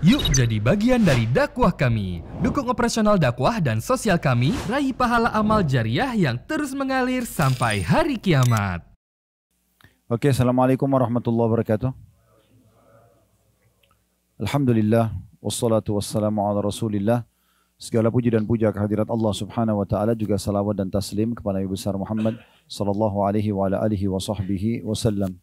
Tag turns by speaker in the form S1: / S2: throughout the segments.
S1: Yuk jadi bagian dari dakwah kami. Dukung operasional dakwah dan sosial kami, raih pahala amal jariah yang terus mengalir sampai hari kiamat. Oke, Assalamualaikum warahmatullahi wabarakatuh. Alhamdulillah, wassalatu wassalamu ala rasulillah. Segala puji dan puja kehadirat Allah subhanahu wa ta'ala juga salawat dan taslim kepada Ibu Besar Muhammad sallallahu alaihi wa ala alihi wa sahbihi wa sallam.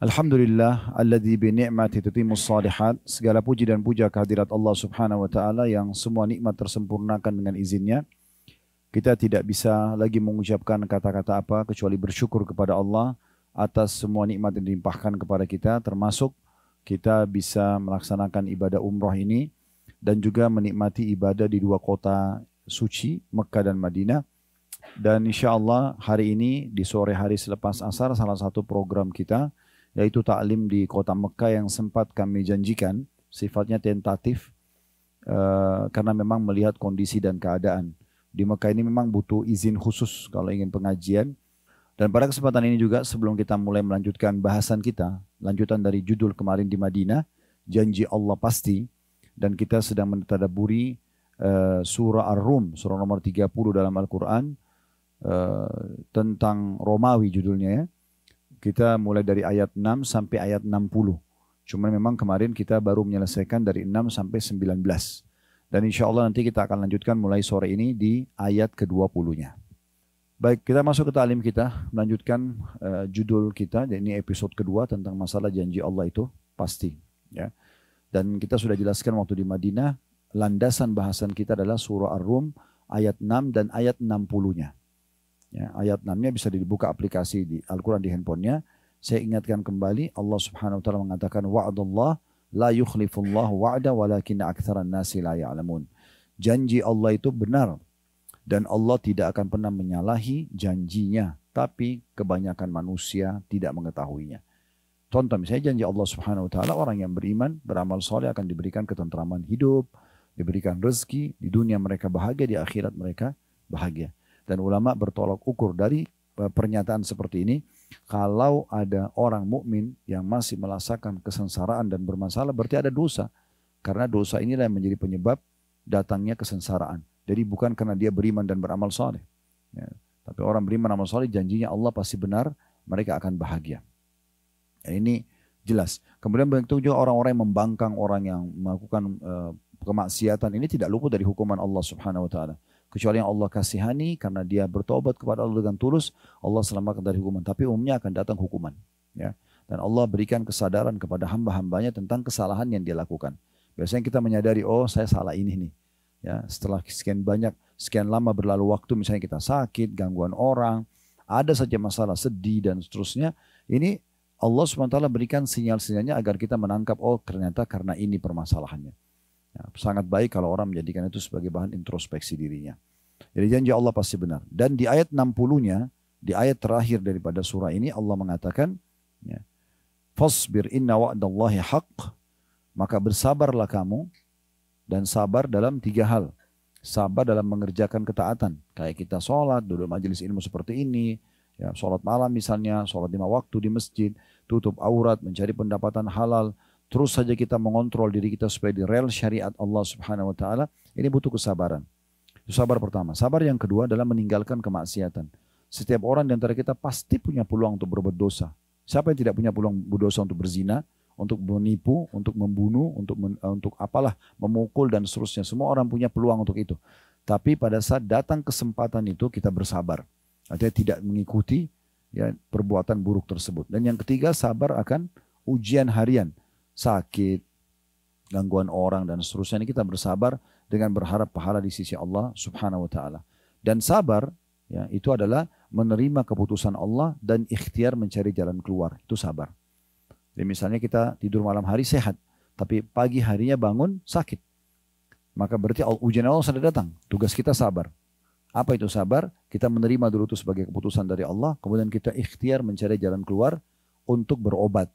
S1: Alhamdulillah alladzi bi ni'mati tutimus salihat. Segala puji dan puja kehadirat Allah Subhanahu wa taala yang semua nikmat tersempurnakan dengan izinnya. Kita tidak bisa lagi mengucapkan kata-kata apa kecuali bersyukur kepada Allah atas semua nikmat yang dilimpahkan kepada kita termasuk kita bisa melaksanakan ibadah umroh ini dan juga menikmati ibadah di dua kota suci Mekah dan Madinah. Dan insya Allah hari ini di sore hari selepas asar salah satu program kita yaitu taklim di kota Mekah yang sempat kami janjikan sifatnya tentatif uh, karena memang melihat kondisi dan keadaan di Mekah ini memang butuh izin khusus kalau ingin pengajian dan pada kesempatan ini juga sebelum kita mulai melanjutkan bahasan kita lanjutan dari judul kemarin di Madinah janji Allah pasti dan kita sedang menetadaburi uh, eh, surah Ar-Rum surah nomor 30 dalam Al-Qur'an uh, tentang Romawi judulnya ya kita mulai dari ayat 6 sampai ayat 60. Cuma memang kemarin kita baru menyelesaikan dari 6 sampai 19. Dan insya Allah nanti kita akan lanjutkan mulai sore ini di ayat ke-20-nya. Baik, kita masuk ke ta'lim kita, melanjutkan uh, judul kita, Jadi ini episode kedua tentang masalah janji Allah itu pasti. Ya. Dan kita sudah jelaskan waktu di Madinah, landasan bahasan kita adalah surah Ar-Rum ayat 6 dan ayat 60-nya. Ya, ayat 6-nya bisa dibuka aplikasi di Al-Quran di handphonenya. Saya ingatkan kembali Allah subhanahu wa ta'ala mengatakan wa'adullah la yukhlifullah wa'ada walakinna aktsaran nasi la ya'lamun. Janji Allah itu benar dan Allah tidak akan pernah menyalahi janjinya, tapi kebanyakan manusia tidak mengetahuinya. Contoh misalnya janji Allah Subhanahu wa taala orang yang beriman, beramal soleh akan diberikan ketentraman hidup, diberikan rezeki, di dunia mereka bahagia, di akhirat mereka bahagia. Dan ulama bertolak ukur dari e, pernyataan seperti ini, kalau ada orang mukmin yang masih merasakan kesengsaraan dan bermasalah, berarti ada dosa. Karena dosa inilah yang menjadi penyebab datangnya kesengsaraan. Jadi bukan karena dia beriman dan beramal soleh. Ya. Tapi orang beriman amal soleh janjinya Allah pasti benar, mereka akan bahagia. Ya, ini jelas. Kemudian begitu juga orang-orang yang membangkang, orang yang melakukan uh, kemaksiatan ini tidak luput dari hukuman Allah Subhanahu wa taala. Kecuali yang Allah kasihani karena dia bertobat kepada Allah dengan tulus, Allah selamatkan dari hukuman. Tapi umumnya akan datang hukuman. Ya. Dan Allah berikan kesadaran kepada hamba-hambanya tentang kesalahan yang dia lakukan. Biasanya kita menyadari, oh saya salah ini nih. Ya, setelah sekian banyak, sekian lama berlalu waktu, misalnya kita sakit, gangguan orang, ada saja masalah sedih dan seterusnya. Ini Allah SWT berikan sinyal-sinyalnya agar kita menangkap, oh ternyata karena ini permasalahannya. Ya, sangat baik kalau orang menjadikan itu sebagai bahan introspeksi dirinya. Jadi janji Allah pasti benar. Dan di ayat 60-nya, di ayat terakhir daripada surah ini Allah mengatakan, ya, Fasbir inna wa'dallahi haq, maka bersabarlah kamu dan sabar dalam tiga hal. Sabar dalam mengerjakan ketaatan. Kayak kita sholat, duduk majelis ilmu seperti ini, ya, sholat malam misalnya, sholat lima waktu di masjid, tutup aurat, mencari pendapatan halal, terus saja kita mengontrol diri kita supaya di rel syariat Allah Subhanahu wa taala, ini butuh kesabaran. Itu sabar pertama. Sabar yang kedua adalah meninggalkan kemaksiatan. Setiap orang di antara kita pasti punya peluang untuk berbuat dosa. Siapa yang tidak punya peluang berdosa untuk berzina, untuk menipu, untuk membunuh, untuk men, eh, untuk apalah, memukul dan seterusnya. Semua orang punya peluang untuk itu. Tapi pada saat datang kesempatan itu kita bersabar. Artinya tidak mengikuti ya perbuatan buruk tersebut. Dan yang ketiga sabar akan ujian harian sakit, gangguan orang dan seterusnya ini kita bersabar dengan berharap pahala di sisi Allah Subhanahu wa taala. Dan sabar ya itu adalah menerima keputusan Allah dan ikhtiar mencari jalan keluar. Itu sabar. Jadi misalnya kita tidur malam hari sehat, tapi pagi harinya bangun sakit. Maka berarti ujian Allah sudah datang. Tugas kita sabar. Apa itu sabar? Kita menerima dulu itu sebagai keputusan dari Allah, kemudian kita ikhtiar mencari jalan keluar untuk berobat.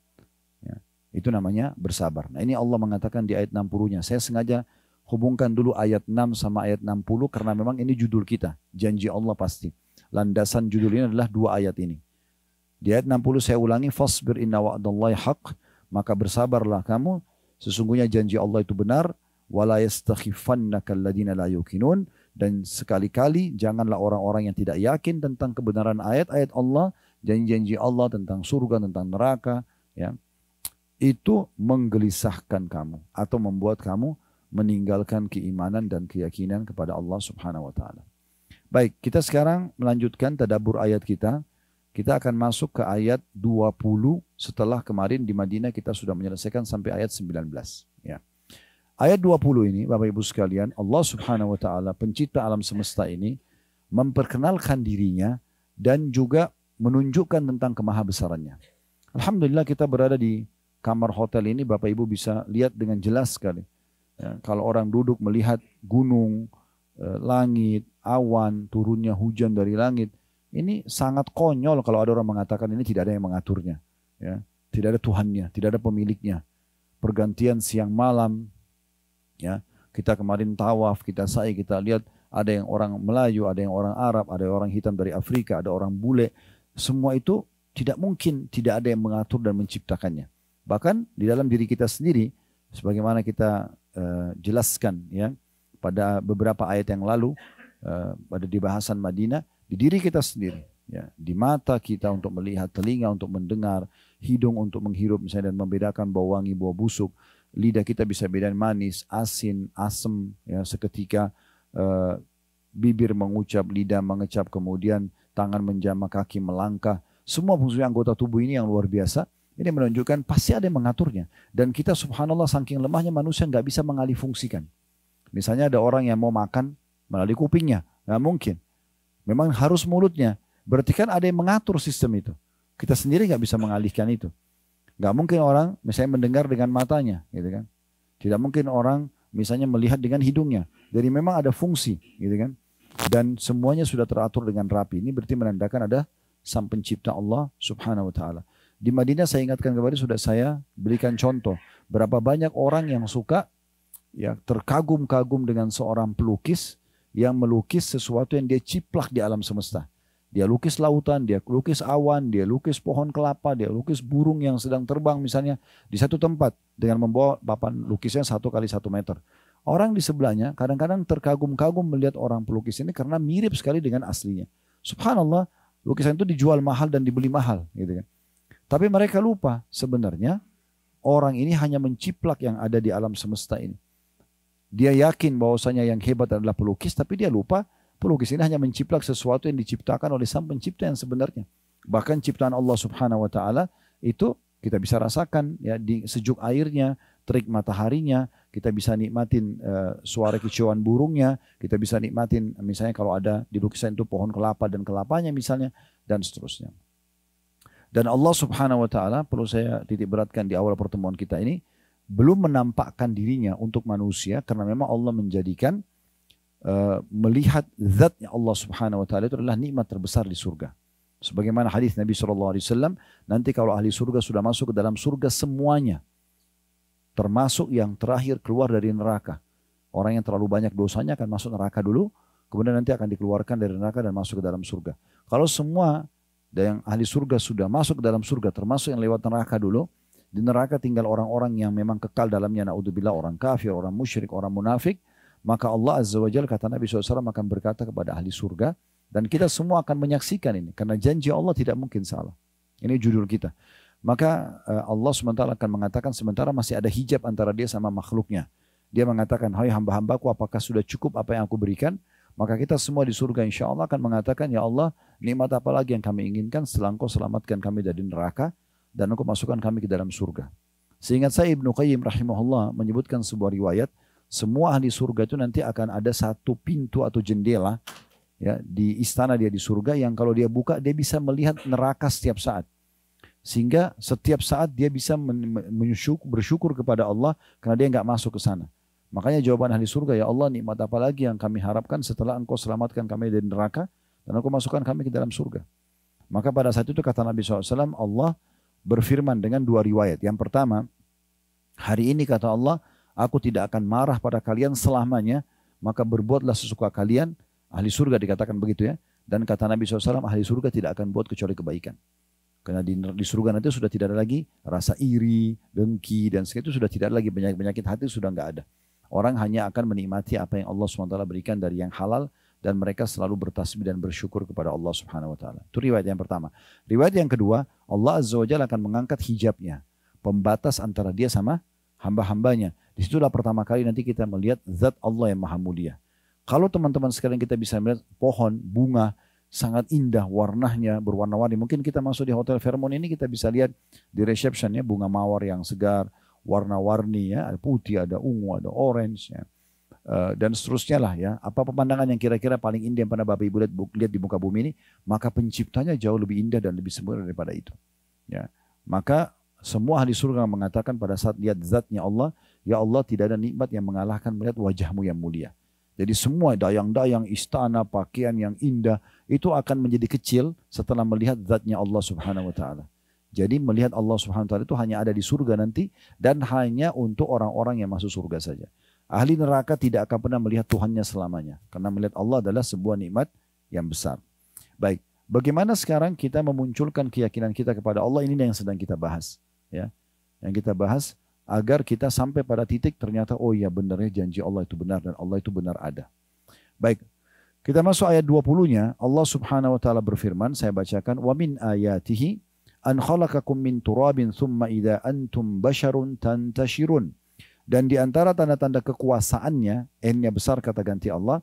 S1: Itu namanya bersabar. Nah ini Allah mengatakan di ayat 60-nya. Saya sengaja hubungkan dulu ayat 6 sama ayat 60 karena memang ini judul kita. Janji Allah pasti. Landasan judul ini adalah dua ayat ini. Di ayat 60 saya ulangi. Fasbir inna wa'adallahi haq. Maka bersabarlah kamu. Sesungguhnya janji Allah itu benar. Wala yastakhifannaka alladina la Dan sekali-kali janganlah orang-orang yang tidak yakin tentang kebenaran ayat-ayat Allah. Janji-janji Allah tentang surga, tentang neraka. Ya itu menggelisahkan kamu atau membuat kamu meninggalkan keimanan dan keyakinan kepada Allah Subhanahu wa taala. Baik, kita sekarang melanjutkan tadabur ayat kita. Kita akan masuk ke ayat 20 setelah kemarin di Madinah kita sudah menyelesaikan sampai ayat 19, ya. Ayat 20 ini Bapak Ibu sekalian, Allah Subhanahu wa taala pencipta alam semesta ini memperkenalkan dirinya dan juga menunjukkan tentang kemahabesarannya. Alhamdulillah kita berada di kamar hotel ini Bapak Ibu bisa lihat dengan jelas sekali. Ya, kalau orang duduk melihat gunung, eh, langit, awan, turunnya hujan dari langit, ini sangat konyol kalau ada orang mengatakan ini tidak ada yang mengaturnya. Ya. Tidak ada Tuhannya, tidak ada pemiliknya. Pergantian siang malam, ya kita kemarin tawaf, kita sa'i, kita lihat ada yang orang Melayu, ada yang orang Arab, ada orang hitam dari Afrika, ada orang bule. Semua itu tidak mungkin tidak ada yang mengatur dan menciptakannya. Bahkan di dalam diri kita sendiri, sebagaimana kita uh, jelaskan ya pada beberapa ayat yang lalu uh, pada di bahasan Madinah, di diri kita sendiri, ya, di mata kita untuk melihat, telinga untuk mendengar, hidung untuk menghirup misalnya dan membedakan bau wangi, bau busuk, lidah kita bisa bedakan manis, asin, asam, ya seketika uh, bibir mengucap, lidah mengecap, kemudian tangan menjamah, kaki melangkah, semua fungsi anggota tubuh ini yang luar biasa ini menunjukkan pasti ada yang mengaturnya. Dan kita subhanallah saking lemahnya manusia nggak bisa mengalih fungsikan. Misalnya ada orang yang mau makan melalui kupingnya. Nggak mungkin. Memang harus mulutnya. Berarti kan ada yang mengatur sistem itu. Kita sendiri nggak bisa mengalihkan itu. Nggak mungkin orang misalnya mendengar dengan matanya. gitu kan. Tidak mungkin orang misalnya melihat dengan hidungnya. Jadi memang ada fungsi. gitu kan. Dan semuanya sudah teratur dengan rapi. Ini berarti menandakan ada sang pencipta Allah subhanahu wa ta'ala. Di Madinah saya ingatkan kepada sudah saya berikan contoh. Berapa banyak orang yang suka ya terkagum-kagum dengan seorang pelukis yang melukis sesuatu yang dia ciplak di alam semesta. Dia lukis lautan, dia lukis awan, dia lukis pohon kelapa, dia lukis burung yang sedang terbang misalnya di satu tempat dengan membawa papan lukisnya satu kali satu meter. Orang di sebelahnya kadang-kadang terkagum-kagum melihat orang pelukis ini karena mirip sekali dengan aslinya. Subhanallah, lukisan itu dijual mahal dan dibeli mahal gitu kan. Tapi mereka lupa sebenarnya orang ini hanya menciplak yang ada di alam semesta ini. Dia yakin bahwasanya yang hebat adalah pelukis, tapi dia lupa pelukis ini hanya menciplak sesuatu yang diciptakan oleh sang pencipta yang sebenarnya. Bahkan ciptaan Allah Subhanahu wa taala itu kita bisa rasakan ya di sejuk airnya, terik mataharinya, kita bisa nikmatin uh, suara kicauan burungnya, kita bisa nikmatin misalnya kalau ada di lukisan itu pohon kelapa dan kelapanya misalnya dan seterusnya. Dan Allah subhanahu wa ta'ala perlu saya titik beratkan di awal pertemuan kita ini. Belum menampakkan dirinya untuk manusia karena memang Allah menjadikan uh, melihat zatnya Allah subhanahu wa ta'ala itu adalah nikmat terbesar di surga. Sebagaimana hadis Nabi SAW, nanti kalau ahli surga sudah masuk ke dalam surga semuanya. Termasuk yang terakhir keluar dari neraka. Orang yang terlalu banyak dosanya akan masuk neraka dulu, kemudian nanti akan dikeluarkan dari neraka dan masuk ke dalam surga. Kalau semua dan yang ahli surga sudah masuk ke dalam surga termasuk yang lewat neraka dulu di neraka tinggal orang-orang yang memang kekal dalamnya naudzubillah orang kafir orang musyrik orang munafik maka Allah azza wajalla kata Nabi SAW akan berkata kepada ahli surga dan kita semua akan menyaksikan ini karena janji Allah tidak mungkin salah ini judul kita maka eh, Allah sementara akan mengatakan sementara masih ada hijab antara dia sama makhluknya dia mengatakan hai hamba-hambaku apakah sudah cukup apa yang aku berikan maka kita semua di surga insya Allah akan mengatakan, Ya Allah, nikmat apa lagi yang kami inginkan setelah engkau selamatkan kami dari neraka dan engkau masukkan kami ke dalam surga. Seingat saya Ibnu Qayyim rahimahullah menyebutkan sebuah riwayat, semua ahli surga itu nanti akan ada satu pintu atau jendela ya di istana dia di surga yang kalau dia buka dia bisa melihat neraka setiap saat. Sehingga setiap saat dia bisa bersyukur kepada Allah karena dia nggak masuk ke sana. Makanya jawaban ahli surga, ya Allah nikmat apa lagi yang kami harapkan setelah engkau selamatkan kami dari neraka dan engkau masukkan kami ke dalam surga. Maka pada saat itu kata Nabi SAW, Allah berfirman dengan dua riwayat. Yang pertama, hari ini kata Allah, aku tidak akan marah pada kalian selamanya, maka berbuatlah sesuka kalian. Ahli surga dikatakan begitu ya. Dan kata Nabi SAW, ahli surga tidak akan buat kecuali kebaikan. Karena di, di surga nanti sudah tidak ada lagi rasa iri, dengki, dan segitu sudah tidak ada lagi penyakit-penyakit hati sudah enggak ada. Orang hanya akan menikmati apa yang Allah SWT berikan dari yang halal dan mereka selalu bertasbih dan bersyukur kepada Allah Subhanahu wa taala. Itu riwayat yang pertama. Riwayat yang kedua, Allah Azza wa akan mengangkat hijabnya, pembatas antara dia sama hamba-hambanya. Disitulah pertama kali nanti kita melihat zat Allah yang maha mulia. Kalau teman-teman sekalian kita bisa melihat pohon, bunga, sangat indah warnanya berwarna-warni. Mungkin kita masuk di Hotel Fairmont ini kita bisa lihat di receptionnya bunga mawar yang segar, warna-warni ya, ada putih, ada ungu, ada orange ya. Uh, dan seterusnya lah ya. Apa pemandangan yang kira-kira paling indah yang pernah Bapak Ibu lihat, lihat di muka bumi ini, maka penciptanya jauh lebih indah dan lebih sempurna daripada itu. Ya. Maka semua ahli surga mengatakan pada saat lihat zatnya Allah, ya Allah tidak ada nikmat yang mengalahkan melihat wajahmu yang mulia. Jadi semua dayang-dayang, istana, pakaian yang indah itu akan menjadi kecil setelah melihat zatnya Allah subhanahu wa ta'ala. Jadi melihat Allah Subhanahu wa taala itu hanya ada di surga nanti dan hanya untuk orang-orang yang masuk surga saja. Ahli neraka tidak akan pernah melihat Tuhannya selamanya karena melihat Allah adalah sebuah nikmat yang besar. Baik, bagaimana sekarang kita memunculkan keyakinan kita kepada Allah ini yang sedang kita bahas, ya. Yang kita bahas agar kita sampai pada titik ternyata oh iya ya benarnya janji Allah itu benar dan Allah itu benar ada. Baik, kita masuk ayat 20-nya. Allah Subhanahu wa taala berfirman, saya bacakan, "Wa min ayatihi an khalaqakum min turabin thumma idza antum basharun tantashirun. Dan di antara tanda-tanda kekuasaannya, N-nya besar kata ganti Allah,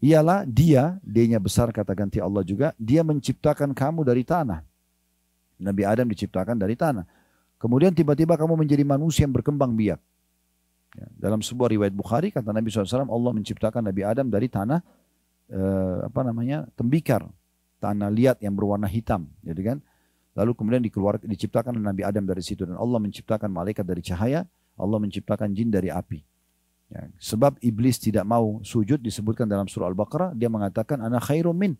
S1: ialah dia, D-nya besar kata ganti Allah juga, dia menciptakan kamu dari tanah. Nabi Adam diciptakan dari tanah. Kemudian tiba-tiba kamu menjadi manusia yang berkembang biak. Ya, dalam sebuah riwayat Bukhari kata Nabi SAW, Allah menciptakan Nabi Adam dari tanah eh, apa namanya tembikar, tanah liat yang berwarna hitam, jadi kan? Lalu kemudian dikeluarkan, diciptakan Nabi Adam dari situ dan Allah menciptakan malaikat dari cahaya, Allah menciptakan jin dari api. Ya, sebab iblis tidak mau sujud disebutkan dalam surah Al-Baqarah, dia mengatakan ana khairum min.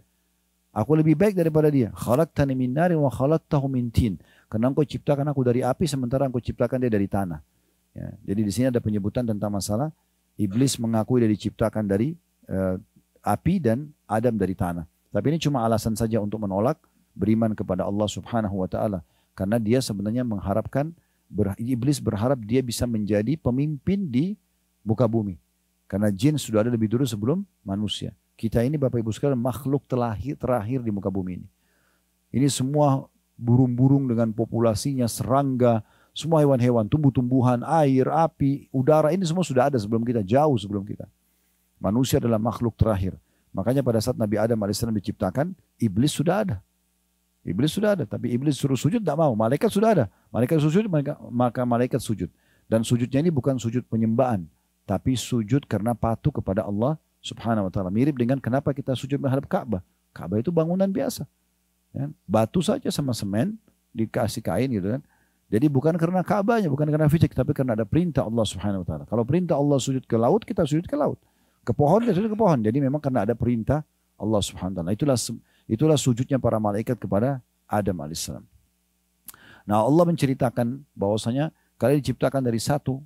S1: Aku lebih baik daripada dia. Khalaqtani min nari wa khalaqtahu min tin. Karena engkau ciptakan aku dari api sementara aku ciptakan dia dari tanah. Ya, jadi di sini ada penyebutan tentang masalah iblis mengakui dia diciptakan dari uh, api dan Adam dari tanah. Tapi ini cuma alasan saja untuk menolak beriman kepada Allah Subhanahu wa taala karena dia sebenarnya mengharapkan iblis berharap dia bisa menjadi pemimpin di muka bumi. Karena jin sudah ada lebih dulu sebelum manusia. Kita ini Bapak Ibu sekalian makhluk terlahir, terakhir di muka bumi ini. Ini semua burung-burung dengan populasinya, serangga, semua hewan-hewan, tumbuh-tumbuhan, air, api, udara ini semua sudah ada sebelum kita, jauh sebelum kita. Manusia adalah makhluk terakhir. Makanya pada saat Nabi Adam AS diciptakan, iblis sudah ada. Iblis sudah ada, tapi iblis suruh sujud tidak mau. Malaikat sudah ada. Malaikat suruh sujud, maka, maka malaikat sujud. Dan sujudnya ini bukan sujud penyembahan, tapi sujud karena patuh kepada Allah Subhanahu wa taala. Mirip dengan kenapa kita sujud menghadap Ka'bah. Ka'bah itu bangunan biasa. Ya, batu saja sama semen dikasih kain gitu kan. Jadi bukan karena Ka'bahnya, bukan karena fisik, tapi karena ada perintah Allah Subhanahu wa taala. Kalau perintah Allah sujud ke laut, kita sujud ke laut. Ke pohon, kita sujud ke pohon. Jadi memang karena ada perintah Allah Subhanahu wa taala. Itulah Itulah sujudnya para malaikat kepada Adam alaihissalam. Nah Allah menceritakan bahwasanya kalian diciptakan dari satu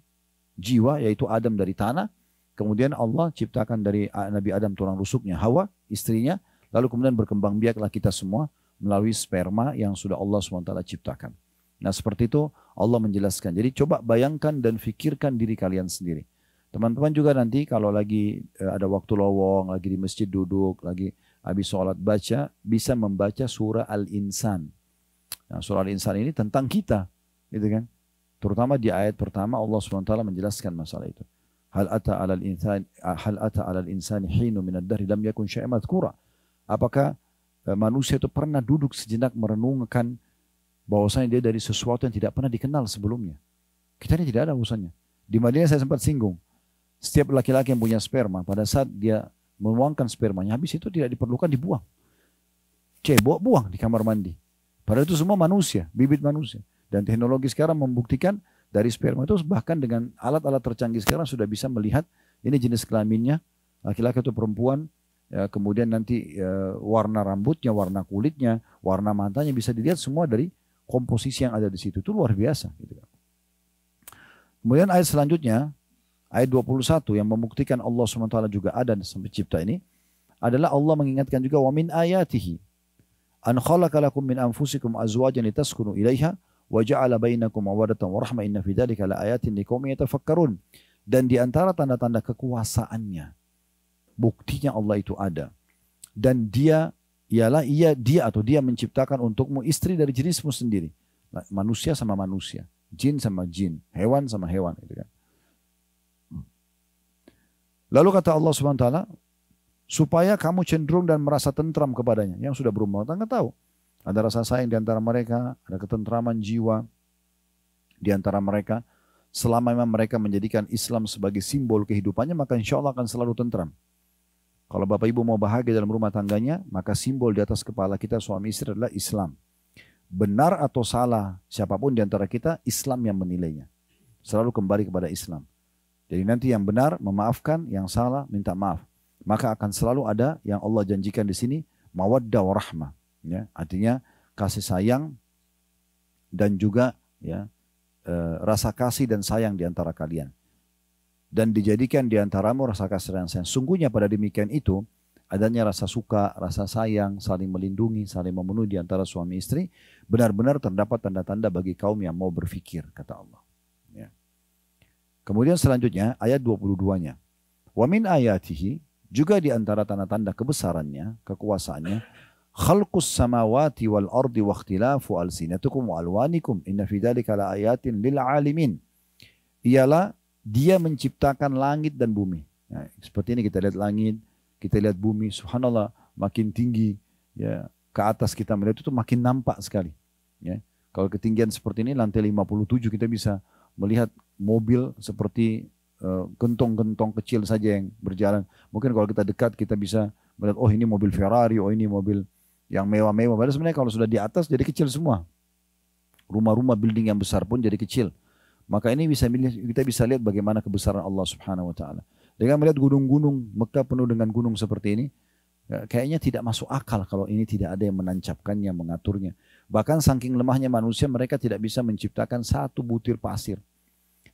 S1: jiwa yaitu Adam dari tanah. Kemudian Allah ciptakan dari ah, Nabi Adam tulang rusuknya Hawa istrinya. Lalu kemudian berkembang biaklah kita semua melalui sperma yang sudah Allah SWT ciptakan. Nah seperti itu Allah menjelaskan. Jadi coba bayangkan dan fikirkan diri kalian sendiri. Teman-teman juga nanti kalau lagi eh, ada waktu lowong, lagi di masjid duduk, lagi habis sholat baca, bisa membaca surah Al-Insan. Nah, surah Al-Insan ini tentang kita, gitu kan? Terutama di ayat pertama Allah SWT menjelaskan masalah itu. Hal ata alal insan hal ata alal insan hinu minad dahri lam yakun syai'an kura Apakah eh, manusia itu pernah duduk sejenak merenungkan bahwasanya dia dari sesuatu yang tidak pernah dikenal sebelumnya. Kita ini tidak ada urusannya. Di Madinah saya sempat singgung. Setiap laki-laki yang punya sperma pada saat dia menuangkan spermanya. Habis itu tidak diperlukan dibuang. Cebok buang di kamar mandi. Padahal itu semua manusia, bibit manusia. Dan teknologi sekarang membuktikan dari sperma itu bahkan dengan alat-alat tercanggih sekarang sudah bisa melihat ini jenis kelaminnya, laki-laki atau perempuan, ya, kemudian nanti ya, warna rambutnya, warna kulitnya, warna matanya bisa dilihat semua dari komposisi yang ada di situ. Itu luar biasa. Gitu kan. Kemudian ayat selanjutnya, ayat 21 yang membuktikan Allah SWT juga ada sang pencipta ini adalah Allah mengingatkan juga wa min ayatihi an khalaqa lakum min anfusikum azwajan litaskunu ilaiha wa ja'ala bainakum mawaddatan wa rahmah inna fi dhalika laayatin liqaumin yatafakkarun dan di antara tanda-tanda kekuasaannya buktinya Allah itu ada dan dia ialah ia dia atau dia menciptakan untukmu istri dari jenismu sendiri manusia sama manusia jin sama jin hewan sama hewan gitu kan Lalu kata Allah Subhanahu taala, supaya kamu cenderung dan merasa tentram kepadanya. Yang sudah berumah tangga tahu. Ada rasa sayang di antara mereka, ada ketentraman jiwa di antara mereka. Selama memang mereka menjadikan Islam sebagai simbol kehidupannya, maka insya Allah akan selalu tentram. Kalau Bapak Ibu mau bahagia dalam rumah tangganya, maka simbol di atas kepala kita suami istri adalah Islam. Benar atau salah siapapun di antara kita, Islam yang menilainya. Selalu kembali kepada Islam. Jadi nanti yang benar memaafkan, yang salah minta maaf. Maka akan selalu ada yang Allah janjikan di sini mawaddah warahmah. Ya, artinya kasih sayang dan juga ya e, rasa kasih dan sayang di antara kalian. Dan dijadikan di antaramu rasa kasih dan sayang. Sungguhnya pada demikian itu adanya rasa suka, rasa sayang, saling melindungi, saling memenuhi di antara suami istri benar-benar terdapat tanda-tanda bagi kaum yang mau berfikir kata Allah. Kemudian selanjutnya ayat 22-nya. Wa min ayatihi juga di antara tanda-tanda kebesarannya, kekuasaannya, khalqus samawati wal ardi wa ikhtilafu alsinatukum wa alwanikum inna fi dhalika laayatin lil alimin. Ialah dia menciptakan langit dan bumi. Nah, seperti ini kita lihat langit, kita lihat bumi, subhanallah makin tinggi ya ke atas kita melihat itu makin nampak sekali. Ya. Kalau ketinggian seperti ini lantai 57 kita bisa melihat mobil seperti eh, gentong-gentong uh, kecil saja yang berjalan. Mungkin kalau kita dekat kita bisa melihat oh ini mobil Ferrari, oh ini mobil yang mewah-mewah. Padahal sebenarnya kalau sudah di atas jadi kecil semua. Rumah-rumah building yang besar pun jadi kecil. Maka ini bisa kita bisa lihat bagaimana kebesaran Allah Subhanahu wa taala. Dengan melihat gunung-gunung Mekah penuh dengan gunung seperti ini, eh, kayaknya tidak masuk akal kalau ini tidak ada yang menancapkannya, mengaturnya. Bahkan saking lemahnya manusia mereka tidak bisa menciptakan satu butir pasir.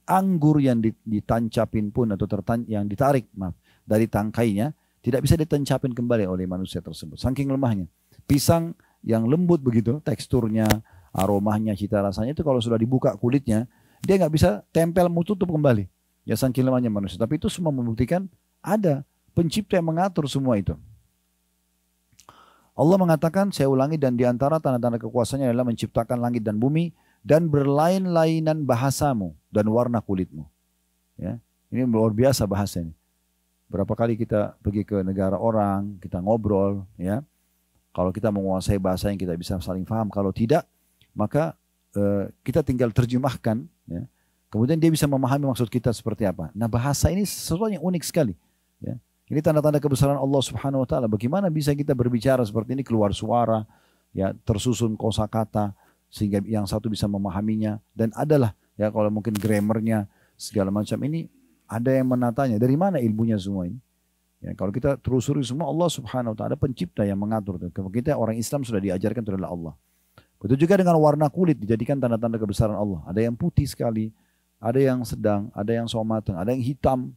S1: Anggur yang ditancapin pun atau tertan yang ditarik maaf dari tangkainya tidak bisa ditancapin kembali oleh manusia tersebut. Saking lemahnya. Pisang yang lembut begitu teksturnya, aromanya, cita rasanya itu kalau sudah dibuka kulitnya dia nggak bisa tempel mau tutup kembali. Ya saking lemahnya manusia. Tapi itu semua membuktikan ada pencipta yang mengatur semua itu. Allah mengatakan, saya ulangi dan diantara tanda-tanda kekuasaannya adalah menciptakan langit dan bumi dan berlain-lainan bahasamu dan warna kulitmu. Ya, ini luar biasa bahasa ini. Berapa kali kita pergi ke negara orang, kita ngobrol, ya. Kalau kita menguasai bahasa yang kita bisa saling faham, kalau tidak, maka e, kita tinggal terjemahkan, ya. Kemudian dia bisa memahami maksud kita seperti apa. Nah bahasa ini sesuatu yang unik sekali. Ya. Ini tanda-tanda kebesaran Allah Subhanahu wa taala. Bagaimana bisa kita berbicara seperti ini keluar suara, ya tersusun kosakata sehingga yang satu bisa memahaminya dan adalah ya kalau mungkin grammarnya segala macam ini ada yang menatanya dari mana ilmunya semua ini. Ya, kalau kita terusuri semua Allah Subhanahu wa taala pencipta yang mengatur. Kalau kita orang Islam sudah diajarkan itu adalah Allah. Begitu juga dengan warna kulit dijadikan tanda-tanda kebesaran Allah. Ada yang putih sekali, ada yang sedang, ada yang somateng, ada yang hitam.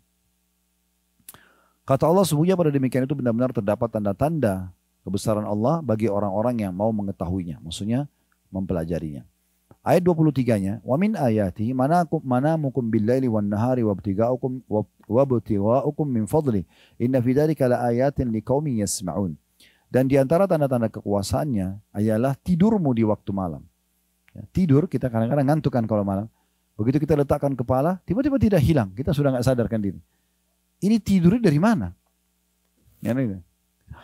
S1: Kata Allah sungguhnya pada demikian itu benar-benar terdapat tanda-tanda kebesaran Allah bagi orang-orang yang mau mengetahuinya. Maksudnya mempelajarinya. Ayat 23-nya, "Wa min ayati manakum manamukum bil-laili wan-nahari wabtiga'ukum wabtiga'ukum min fadli. Inna fi dhalika laayatin liqaumin yasma'un." Dan di antara tanda-tanda kekuasaannya ialah tidurmu di waktu malam. Ya, tidur kita kadang-kadang ngantuk kan kalau malam. Begitu kita letakkan kepala, tiba-tiba tidak hilang. Kita sudah nggak sadarkan diri ini tidurnya dari mana? Ya,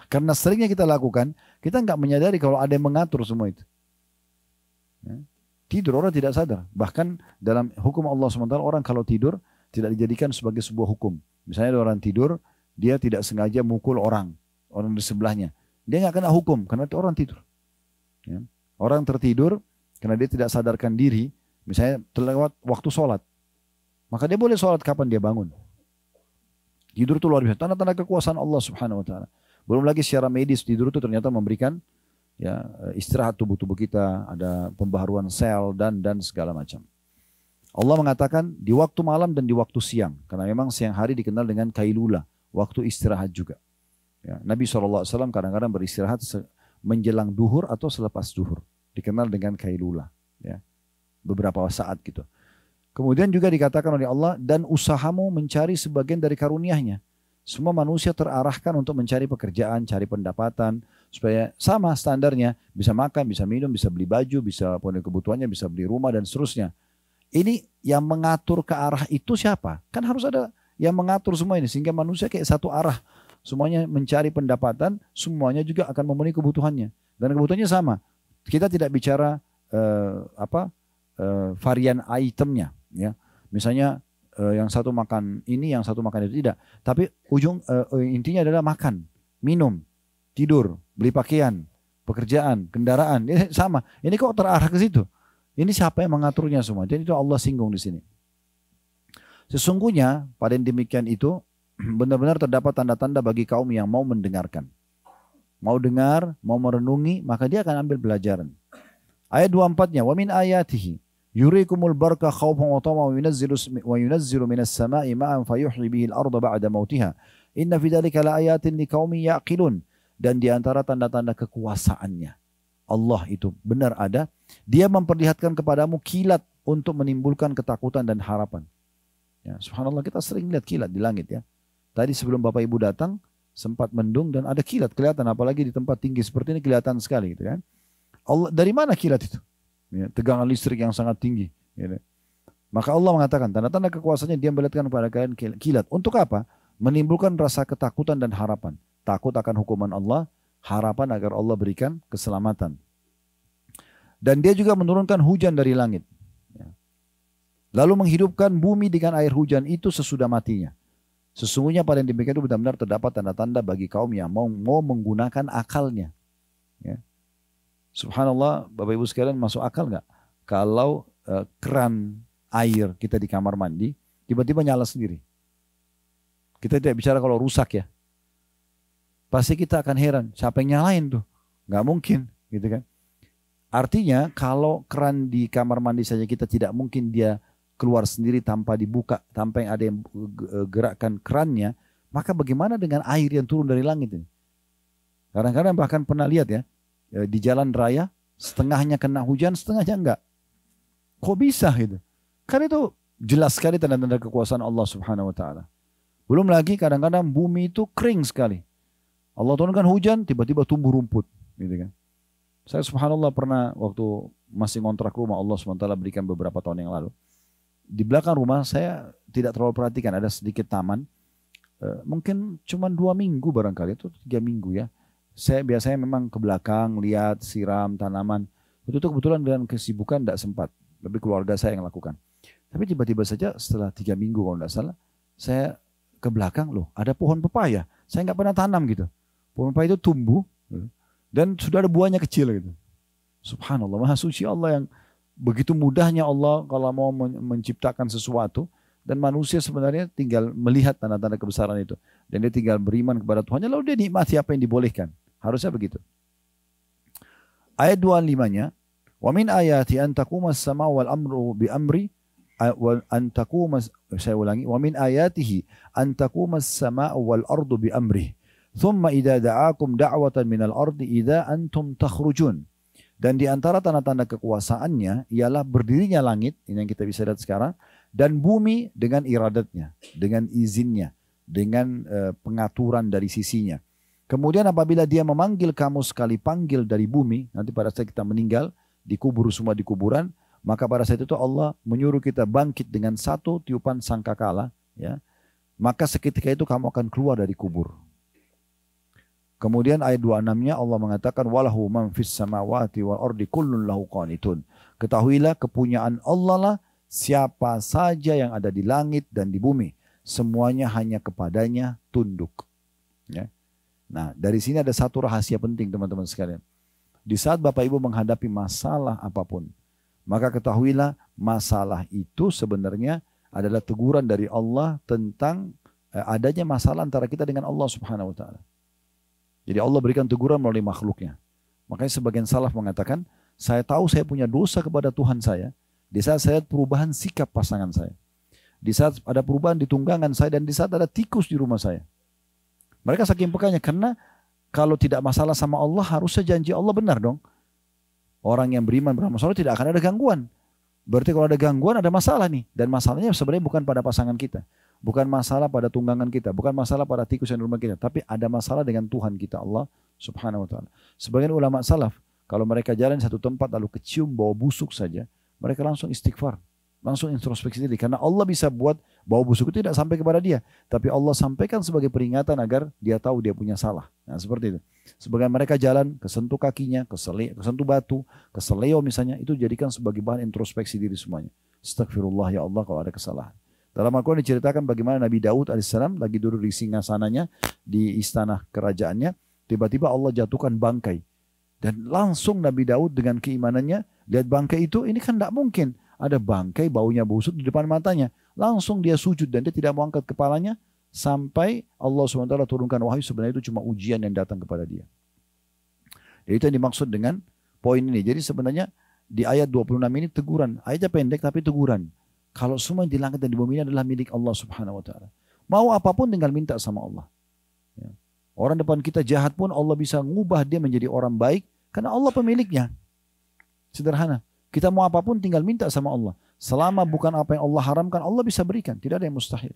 S1: karena seringnya kita lakukan, kita nggak menyadari kalau ada yang mengatur semua itu. Ya. Tidur orang tidak sadar. Bahkan dalam hukum Allah SWT, orang kalau tidur tidak dijadikan sebagai sebuah hukum. Misalnya ada orang tidur, dia tidak sengaja mukul orang, orang di sebelahnya. Dia nggak kena hukum karena itu orang tidur. Ya. Orang tertidur karena dia tidak sadarkan diri, misalnya terlewat waktu sholat. Maka dia boleh sholat kapan dia bangun. Tidur itu luar biasa. Tanda-tanda kekuasaan Allah subhanahu wa ta'ala. Belum lagi secara medis tidur itu ternyata memberikan ya istirahat tubuh-tubuh kita, ada pembaharuan sel dan dan segala macam. Allah mengatakan di waktu malam dan di waktu siang. Karena memang siang hari dikenal dengan kailula, waktu istirahat juga. Ya, Nabi SAW kadang-kadang beristirahat menjelang duhur atau selepas duhur. Dikenal dengan kailula. Ya, beberapa saat gitu. Kemudian juga dikatakan oleh Allah dan usahamu mencari sebagian dari karuniahnya. Semua manusia terarahkan untuk mencari pekerjaan, cari pendapatan supaya sama standarnya, bisa makan, bisa minum, bisa beli baju, bisa punya kebutuhannya, bisa beli rumah dan seterusnya. Ini yang mengatur ke arah itu siapa? Kan harus ada yang mengatur semua ini sehingga manusia kayak satu arah. Semuanya mencari pendapatan, semuanya juga akan memenuhi kebutuhannya dan kebutuhannya sama. Kita tidak bicara uh, apa uh, varian itemnya ya misalnya uh, yang satu makan ini yang satu makan itu tidak tapi ujung uh, intinya adalah makan minum tidur beli pakaian pekerjaan kendaraan ini sama ini kok terarah ke situ ini siapa yang mengaturnya semua jadi itu Allah singgung di sini sesungguhnya pada yang demikian itu benar-benar terdapat tanda-tanda bagi kaum yang mau mendengarkan mau dengar, mau merenungi, maka dia akan ambil pelajaran. Ayat 24-nya, wamin ayatihi yurikumul barka khawfan wa tama wa yunazzilu wa yunazzilu minas sama'i ma'an fayuhyi bihi al-ardha ba'da mautiha. Inna fi dzalika laayatin liqaumin yaqilun dan di antara tanda-tanda kekuasaannya Allah itu benar ada dia memperlihatkan kepadamu kilat untuk menimbulkan ketakutan dan harapan. Ya, subhanallah kita sering lihat kilat di langit ya. Tadi sebelum Bapak Ibu datang sempat mendung dan ada kilat kelihatan apalagi di tempat tinggi seperti ini kelihatan sekali gitu kan. Allah dari mana kilat itu? ya, tegangan listrik yang sangat tinggi. Ya. Kan. Maka Allah mengatakan tanda-tanda kekuasaannya dia melihatkan kepada kalian kilat. Untuk apa? Menimbulkan rasa ketakutan dan harapan. Takut akan hukuman Allah, harapan agar Allah berikan keselamatan. Dan dia juga menurunkan hujan dari langit. Ya. Lalu menghidupkan bumi dengan air hujan itu sesudah matinya. Sesungguhnya pada yang demikian itu benar-benar terdapat tanda-tanda bagi kaum yang mau, mau menggunakan akalnya. Ya. Subhanallah, Bapak Ibu sekalian masuk akal nggak? Kalau e, keran air kita di kamar mandi tiba-tiba nyala sendiri. Kita tidak bicara kalau rusak ya. Pasti kita akan heran, siapa yang nyalain tuh? Nggak mungkin, gitu kan? Artinya kalau keran di kamar mandi saja kita tidak mungkin dia keluar sendiri tanpa dibuka, tanpa yang ada yang eh, gerakkan kerannya, maka bagaimana dengan air yang turun dari langit ini? Kadang-kadang bahkan pernah lihat ya, Ya, di jalan raya, setengahnya kena hujan, setengahnya enggak. Kok bisa gitu? Kan itu jelas sekali tanda-tanda kekuasaan Allah Subhanahu wa taala. Belum lagi kadang-kadang bumi itu kering sekali. Allah turunkan hujan, tiba-tiba tumbuh rumput, gitu kan. Saya subhanallah pernah waktu masih ngontrak rumah Allah SWT berikan beberapa tahun yang lalu. Di belakang rumah saya tidak terlalu perhatikan, ada sedikit taman. Eh, mungkin cuma dua minggu barangkali, itu tiga minggu ya saya biasanya memang ke belakang lihat siram tanaman. Itu tuh kebetulan dengan kesibukan tidak sempat. Tapi keluarga saya yang lakukan. Tapi tiba-tiba saja setelah tiga minggu kalau tidak salah, saya ke belakang loh ada pohon pepaya. Saya nggak pernah tanam gitu. Pohon pepaya itu tumbuh gitu. dan sudah ada buahnya kecil gitu. Subhanallah, maha suci Allah yang begitu mudahnya Allah kalau mau menciptakan sesuatu dan manusia sebenarnya tinggal melihat tanda-tanda kebesaran itu dan dia tinggal beriman kepada Tuhannya lalu dia nikmati apa yang dibolehkan. Harusnya begitu. Ayat 25-nya, "Wa min ayati an taquma as samau wal amru bi amri an taquma saya ulangi, "Wa min ayatihi an taquma as samau wal ardu bi amri." Thumma idza da'akum da'watan minal ardi idza antum takhrujun. Dan di antara tanda-tanda kekuasaannya ialah berdirinya langit, ini yang kita bisa lihat sekarang, dan bumi dengan iradatnya, dengan izinnya, dengan eh, pengaturan dari sisinya. Kemudian apabila dia memanggil kamu sekali panggil dari bumi, nanti pada saat kita meninggal, dikubur semua di kuburan, maka pada saat itu Allah menyuruh kita bangkit dengan satu tiupan sangkakala, ya. Maka seketika itu kamu akan keluar dari kubur. Kemudian ayat 26-nya Allah mengatakan walahu man fis samawati wal ardi kullun lahu qanitun. Ketahuilah kepunyaan Allah lah siapa saja yang ada di langit dan di bumi. Semuanya hanya kepadanya tunduk. Ya. Nah, dari sini ada satu rahasia penting teman-teman sekalian. Di saat Bapak Ibu menghadapi masalah apapun, maka ketahuilah masalah itu sebenarnya adalah teguran dari Allah tentang eh, adanya masalah antara kita dengan Allah Subhanahu wa taala. Jadi Allah berikan teguran melalui makhluknya. Makanya sebagian salaf mengatakan, saya tahu saya punya dosa kepada Tuhan saya. Di saat saya perubahan sikap pasangan saya. Di saat ada perubahan di tunggangan saya dan di saat ada tikus di rumah saya. Mereka saking pekanya karena kalau tidak masalah sama Allah harus sejanji Allah benar dong. Orang yang beriman beramal soleh tidak akan ada gangguan. Berarti kalau ada gangguan ada masalah nih dan masalahnya sebenarnya bukan pada pasangan kita, bukan masalah pada tunggangan kita, bukan masalah pada tikus yang di rumah kita, tapi ada masalah dengan Tuhan kita Allah Subhanahu wa taala. Sebagian ulama salaf kalau mereka jalan satu tempat lalu kecium bau busuk saja, mereka langsung istighfar. Langsung introspeksi diri. Karena Allah bisa buat bau busuk itu tidak sampai kepada dia. Tapi Allah sampaikan sebagai peringatan agar dia tahu dia punya salah. Nah seperti itu. sebagai mereka jalan, kesentuh kakinya, kesele, kesentuh batu, keseleo misalnya. Itu jadikan sebagai bahan introspeksi diri semuanya. Astagfirullah ya Allah kalau ada kesalahan. Dalam Al-Quran diceritakan bagaimana Nabi Daud alaihissalam lagi duduk di singa sananya di istana kerajaannya. Tiba-tiba Allah jatuhkan bangkai. Dan langsung Nabi Daud dengan keimanannya lihat bangkai itu ini kan tidak mungkin ada bangkai baunya busuk di depan matanya. Langsung dia sujud dan dia tidak mau angkat kepalanya sampai Allah SWT turunkan wahyu sebenarnya itu cuma ujian yang datang kepada dia. Jadi itu yang dimaksud dengan poin ini. Jadi sebenarnya di ayat 26 ini teguran. Ayatnya pendek tapi teguran. Kalau semua yang di langit dan di bumi ini adalah milik Allah Subhanahu wa Mau apapun tinggal minta sama Allah. Ya. Orang depan kita jahat pun Allah bisa ngubah dia menjadi orang baik karena Allah pemiliknya. Sederhana. Kita mau apapun tinggal minta sama Allah. Selama bukan apa yang Allah haramkan, Allah bisa berikan. Tidak ada yang mustahil.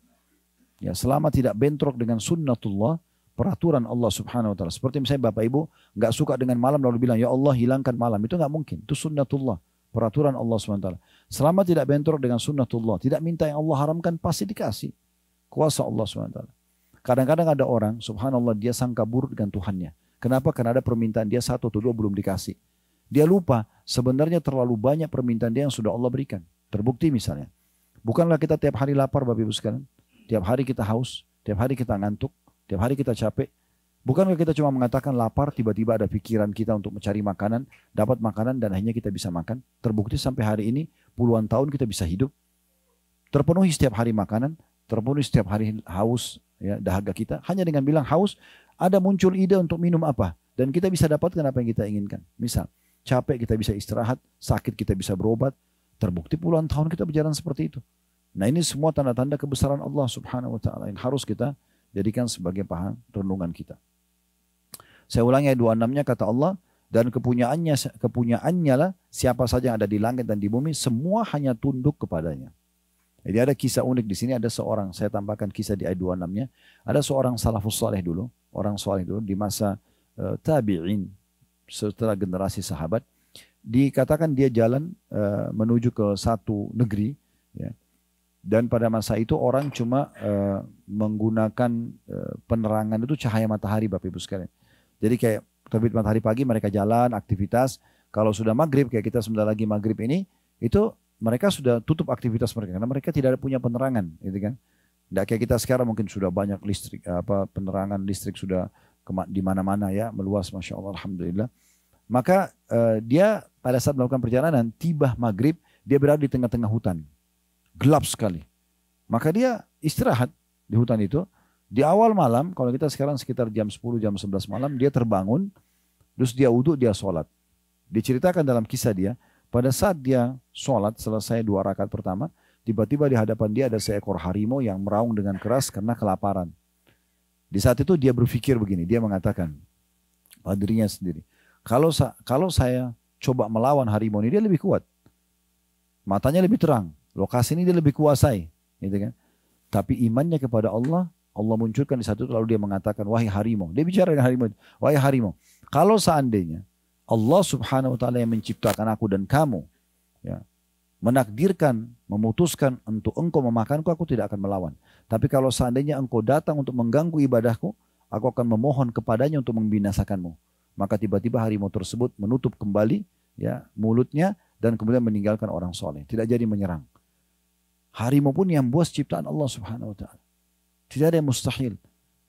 S1: Ya, selama tidak bentrok dengan sunnatullah, peraturan Allah subhanahu wa ta'ala. Seperti misalnya Bapak Ibu nggak suka dengan malam lalu bilang, Ya Allah hilangkan malam. Itu nggak mungkin. Itu sunnatullah. Peraturan Allah subhanahu wa ta'ala. Selama tidak bentrok dengan sunnatullah, tidak minta yang Allah haramkan, pasti dikasih. Kuasa Allah subhanahu wa ta'ala. Kadang-kadang ada orang, subhanallah, dia sangka buruk dengan Tuhannya. Kenapa? Karena ada permintaan dia satu atau dua belum dikasih. Dia lupa sebenarnya terlalu banyak permintaan dia yang sudah Allah berikan. Terbukti misalnya. Bukanlah kita tiap hari lapar Bapak Ibu sekalian. Tiap hari kita haus, tiap hari kita ngantuk, tiap hari kita capek. Bukankah kita cuma mengatakan lapar, tiba-tiba ada pikiran kita untuk mencari makanan, dapat makanan dan akhirnya kita bisa makan. Terbukti sampai hari ini puluhan tahun kita bisa hidup. Terpenuhi setiap hari makanan, terpenuhi setiap hari haus, ya, dahaga kita. Hanya dengan bilang haus, ada muncul ide untuk minum apa. Dan kita bisa dapatkan apa yang kita inginkan. Misal, capek kita bisa istirahat, sakit kita bisa berobat. Terbukti puluhan tahun kita berjalan seperti itu. Nah ini semua tanda-tanda kebesaran Allah subhanahu wa ta'ala yang harus kita jadikan sebagai paham renungan kita. Saya ulangi ayat 26-nya kata Allah, dan kepunyaannya kepunyaannya lah siapa saja yang ada di langit dan di bumi semua hanya tunduk kepadanya. Jadi ada kisah unik di sini ada seorang saya tambahkan kisah di ayat 26-nya, ada seorang salafus saleh dulu, orang saleh dulu di masa uh, tabi'in setelah generasi sahabat dikatakan dia jalan uh, menuju ke satu negeri ya. dan pada masa itu orang cuma uh, menggunakan uh, penerangan itu cahaya matahari Bapak Ibu sekalian jadi kayak terbit matahari pagi mereka jalan aktivitas kalau sudah maghrib kayak kita sebentar lagi maghrib ini itu mereka sudah tutup aktivitas mereka karena mereka tidak ada punya penerangan gitu kan tidak kayak kita sekarang mungkin sudah banyak listrik apa penerangan listrik sudah di mana-mana ya meluas masya Allah alhamdulillah maka uh, dia pada saat melakukan perjalanan tiba maghrib dia berada di tengah-tengah hutan gelap sekali maka dia istirahat di hutan itu di awal malam kalau kita sekarang sekitar jam 10 jam 11 malam dia terbangun terus dia uduk dia sholat diceritakan dalam kisah dia pada saat dia sholat selesai dua rakaat pertama tiba-tiba di hadapan dia ada seekor harimau yang meraung dengan keras karena kelaparan di saat itu dia berpikir begini, dia mengatakan pada dirinya sendiri, kalau sa kalau saya coba melawan harimau ini dia lebih kuat. Matanya lebih terang, lokasi ini dia lebih kuasai, gitu kan. Tapi imannya kepada Allah, Allah munculkan di saat itu lalu dia mengatakan wahai harimau. Dia bicara dengan harimau, wahai harimau. Kalau seandainya Allah Subhanahu wa taala yang menciptakan aku dan kamu, ya, menakdirkan, memutuskan untuk engkau memakanku, aku tidak akan melawan. Tapi kalau seandainya engkau datang untuk mengganggu ibadahku, aku akan memohon kepadanya untuk membinasakanmu. Maka tiba-tiba harimau tersebut menutup kembali ya mulutnya dan kemudian meninggalkan orang soleh. Tidak jadi menyerang. Harimau pun yang buas ciptaan Allah subhanahu wa ta'ala. Tidak ada yang mustahil.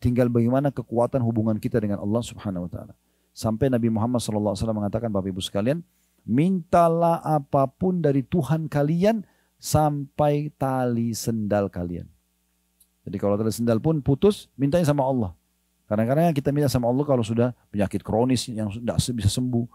S1: Tinggal bagaimana kekuatan hubungan kita dengan Allah subhanahu wa ta'ala. Sampai Nabi Muhammad SAW mengatakan Bapak Ibu sekalian, mintalah apapun dari Tuhan kalian sampai tali sendal kalian. Jadi kalau tali sendal pun putus, mintanya sama Allah. Kadang-kadang kita minta sama Allah kalau sudah penyakit kronis yang tidak bisa sembuh.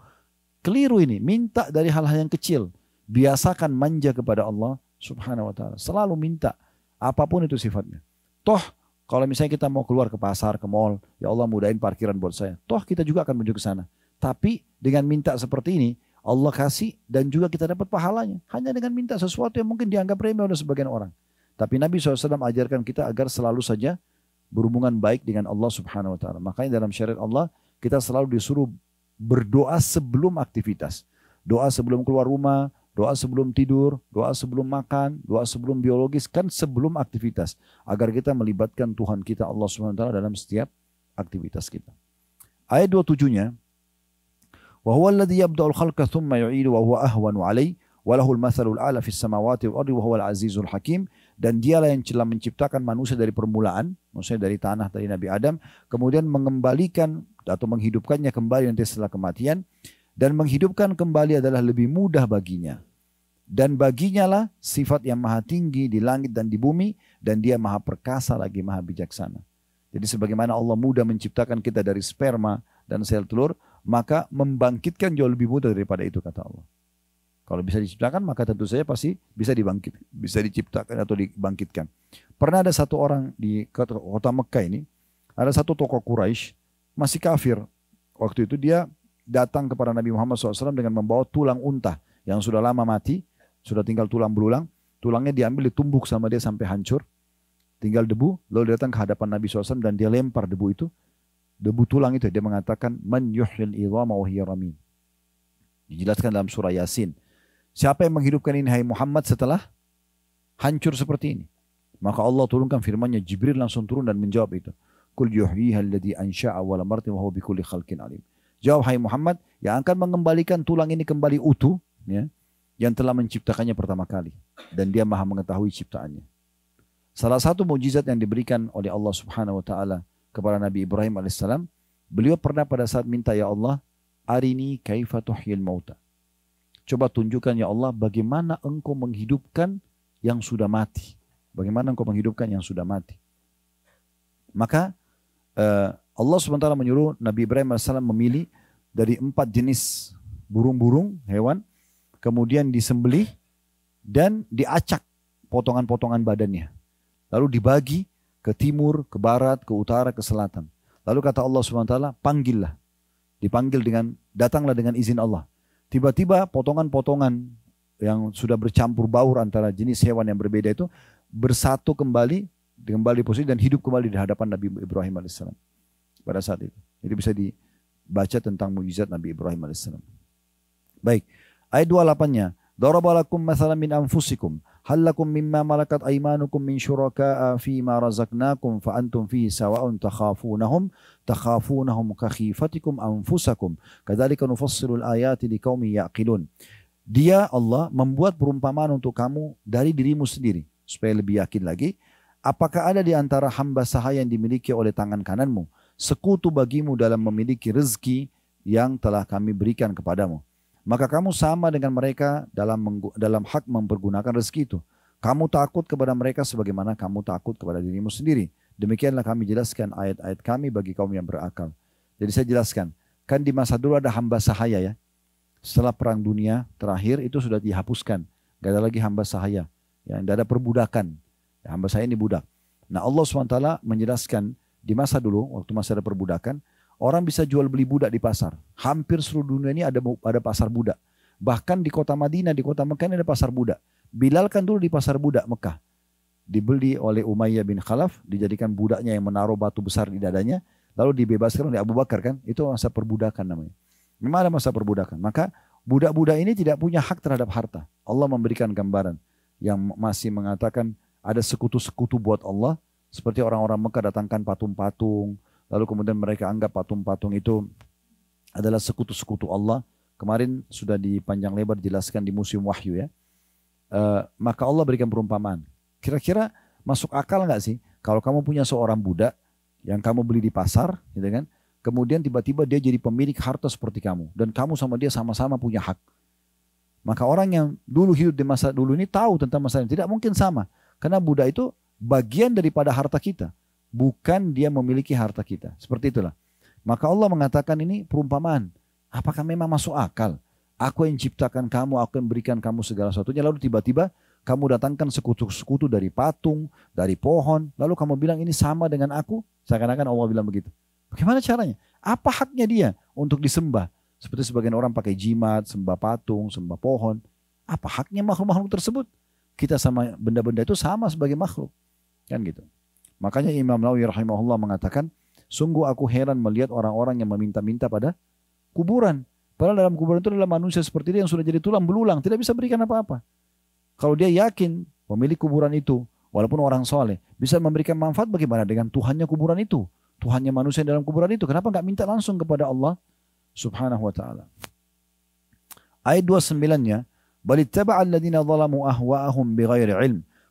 S1: Keliru ini, minta dari hal-hal yang kecil. Biasakan manja kepada Allah subhanahu wa ta'ala. Selalu minta, apapun itu sifatnya. Toh, kalau misalnya kita mau keluar ke pasar, ke mall, ya Allah mudahin parkiran buat saya. Toh kita juga akan menuju ke sana. Tapi dengan minta seperti ini, Allah kasih dan juga kita dapat pahalanya. Hanya dengan minta sesuatu yang mungkin dianggap remeh oleh sebagian orang. Tapi Nabi SAW ajarkan kita agar selalu saja berhubungan baik dengan Allah Subhanahu wa taala. Makanya dalam syariat Allah kita selalu disuruh berdoa sebelum aktivitas. Doa sebelum keluar rumah, doa sebelum tidur, doa sebelum makan, doa sebelum biologis kan sebelum aktivitas agar kita melibatkan Tuhan kita Allah Subhanahu wa taala dalam setiap aktivitas kita. Ayat 27-nya wa huwa thumma ahwanu samawati wal dan dialah yang telah menciptakan manusia dari permulaan, maksudnya dari tanah dari Nabi Adam, kemudian mengembalikan atau menghidupkannya kembali nanti setelah kematian dan menghidupkan kembali adalah lebih mudah baginya. Dan baginya lah sifat yang maha tinggi di langit dan di bumi dan dia maha perkasa lagi maha bijaksana. Jadi sebagaimana Allah mudah menciptakan kita dari sperma dan sel telur, maka membangkitkan jauh lebih mudah daripada itu kata Allah. Kalau bisa diciptakan maka tentu saja pasti bisa dibangkit, bisa diciptakan atau dibangkitkan. Pernah ada satu orang di kota Mekah ini, ada satu tokoh Quraisy masih kafir. Waktu itu dia datang kepada Nabi Muhammad SAW dengan membawa tulang unta yang sudah lama mati, sudah tinggal tulang belulang. Tulangnya diambil ditumbuk sama dia sampai hancur. Tinggal debu, lalu datang ke hadapan Nabi SAW dan dia lempar debu itu. Debu tulang itu dia mengatakan, Man yuhlil idhama wa Dijelaskan dalam surah Yasin Siapa yang menghidupkan ini hai Muhammad setelah hancur seperti ini? Maka Allah turunkan firman-Nya Jibril langsung turun dan menjawab itu. Kul yuhyiha alladhi ansha'a awwala marratin wa huwa bikulli khalqin alim. Jawab hai Muhammad, yang akan mengembalikan tulang ini kembali utuh ya, yang telah menciptakannya pertama kali dan dia Maha mengetahui ciptaannya. Salah satu mujizat yang diberikan oleh Allah Subhanahu wa taala kepada Nabi Ibrahim alaihissalam, beliau pernah pada saat minta ya Allah, arini kaifa tuhyil mauta Coba tunjukkan ya Allah bagaimana engkau menghidupkan yang sudah mati. Bagaimana engkau menghidupkan yang sudah mati. Maka eh, Allah SWT menyuruh Nabi Ibrahim AS memilih dari empat jenis burung-burung hewan. Kemudian disembelih dan diacak potongan-potongan badannya. Lalu dibagi ke timur, ke barat, ke utara, ke selatan. Lalu kata Allah SWT, panggillah. Dipanggil dengan, datanglah dengan izin Allah. Tiba-tiba potongan-potongan yang sudah bercampur baur antara jenis hewan yang berbeda itu bersatu kembali, kembali posisi dan hidup kembali di hadapan Nabi Ibrahim alaihissalam pada saat itu. Jadi bisa dibaca tentang mujizat Nabi Ibrahim alaihissalam. Baik, ayat 28-nya. Darabalakum mathalan min anfusikum halakum mimma malakat aimanukum min syuraka'a fi ma razaqnakum fa antum fihi sawa'un takhafunahum takhafunahum ka khifatikum anfusakum kadzalika nufassilu al-ayati liqaumin yaqilun dia Allah membuat perumpamaan untuk kamu dari dirimu sendiri supaya lebih yakin lagi apakah ada di antara hamba sahaya yang dimiliki oleh tangan kananmu sekutu bagimu dalam memiliki rezeki yang telah kami berikan kepadamu maka kamu sama dengan mereka dalam dalam hak mempergunakan rezeki itu. Kamu takut kepada mereka sebagaimana kamu takut kepada dirimu sendiri. Demikianlah kami jelaskan ayat-ayat kami bagi kaum yang berakal. Jadi saya jelaskan, kan di masa dulu ada hamba sahaya ya. Setelah perang dunia terakhir itu sudah dihapuskan. Gak ada lagi hamba sahaya. Ya, ada perbudakan. Ya, hamba sahaya ini budak. Nah Allah SWT menjelaskan di masa dulu, waktu masih ada perbudakan, Orang bisa jual beli budak di pasar. Hampir seluruh dunia ini ada ada pasar budak. Bahkan di kota Madinah, di kota Mekah ini ada pasar budak. Bilal kan dulu di pasar budak Mekah. Dibeli oleh Umayyah bin Khalaf, dijadikan budaknya yang menaruh batu besar di dadanya. Lalu dibebaskan oleh Abu Bakar kan. Itu masa perbudakan namanya. Memang ada masa perbudakan. Maka budak-budak ini tidak punya hak terhadap harta. Allah memberikan gambaran yang masih mengatakan ada sekutu-sekutu buat Allah. Seperti orang-orang Mekah datangkan patung-patung, Lalu kemudian mereka anggap patung-patung itu adalah sekutu-sekutu Allah. Kemarin sudah dipanjang lebar dijelaskan di Museum Wahyu ya. E, maka Allah berikan perumpamaan. Kira-kira masuk akal nggak sih kalau kamu punya seorang budak yang kamu beli di pasar, gitu kan? Kemudian tiba-tiba dia jadi pemilik harta seperti kamu dan kamu sama dia sama-sama punya hak. Maka orang yang dulu hidup di masa dulu ini tahu tentang masalah ini. Tidak mungkin sama. Karena budak itu bagian daripada harta kita bukan dia memiliki harta kita. Seperti itulah. Maka Allah mengatakan ini perumpamaan. Apakah memang masuk akal? Aku yang ciptakan kamu, aku yang berikan kamu segala sesuatunya. Lalu tiba-tiba kamu datangkan sekutu-sekutu dari patung, dari pohon. Lalu kamu bilang ini sama dengan aku. Seakan-akan Allah bilang begitu. Bagaimana caranya? Apa haknya dia untuk disembah? Seperti sebagian orang pakai jimat, sembah patung, sembah pohon. Apa haknya makhluk-makhluk tersebut? Kita sama benda-benda itu sama sebagai makhluk. Kan gitu. Makanya Imam Nawawi rahimahullah mengatakan, sungguh aku heran melihat orang-orang yang meminta-minta pada kuburan. Padahal dalam kuburan itu adalah manusia seperti dia yang sudah jadi tulang belulang, tidak bisa berikan apa-apa. Kalau dia yakin pemilik kuburan itu, walaupun orang soleh, bisa memberikan manfaat bagaimana dengan Tuhannya kuburan itu. Tuhannya manusia yang dalam kuburan itu. Kenapa nggak minta langsung kepada Allah subhanahu wa ta'ala. Ayat 29-nya, بَلِ اتَّبَعَ الَّذِينَ ظَلَمُوا أَهْوَاءَهُمْ بِغَيْرِ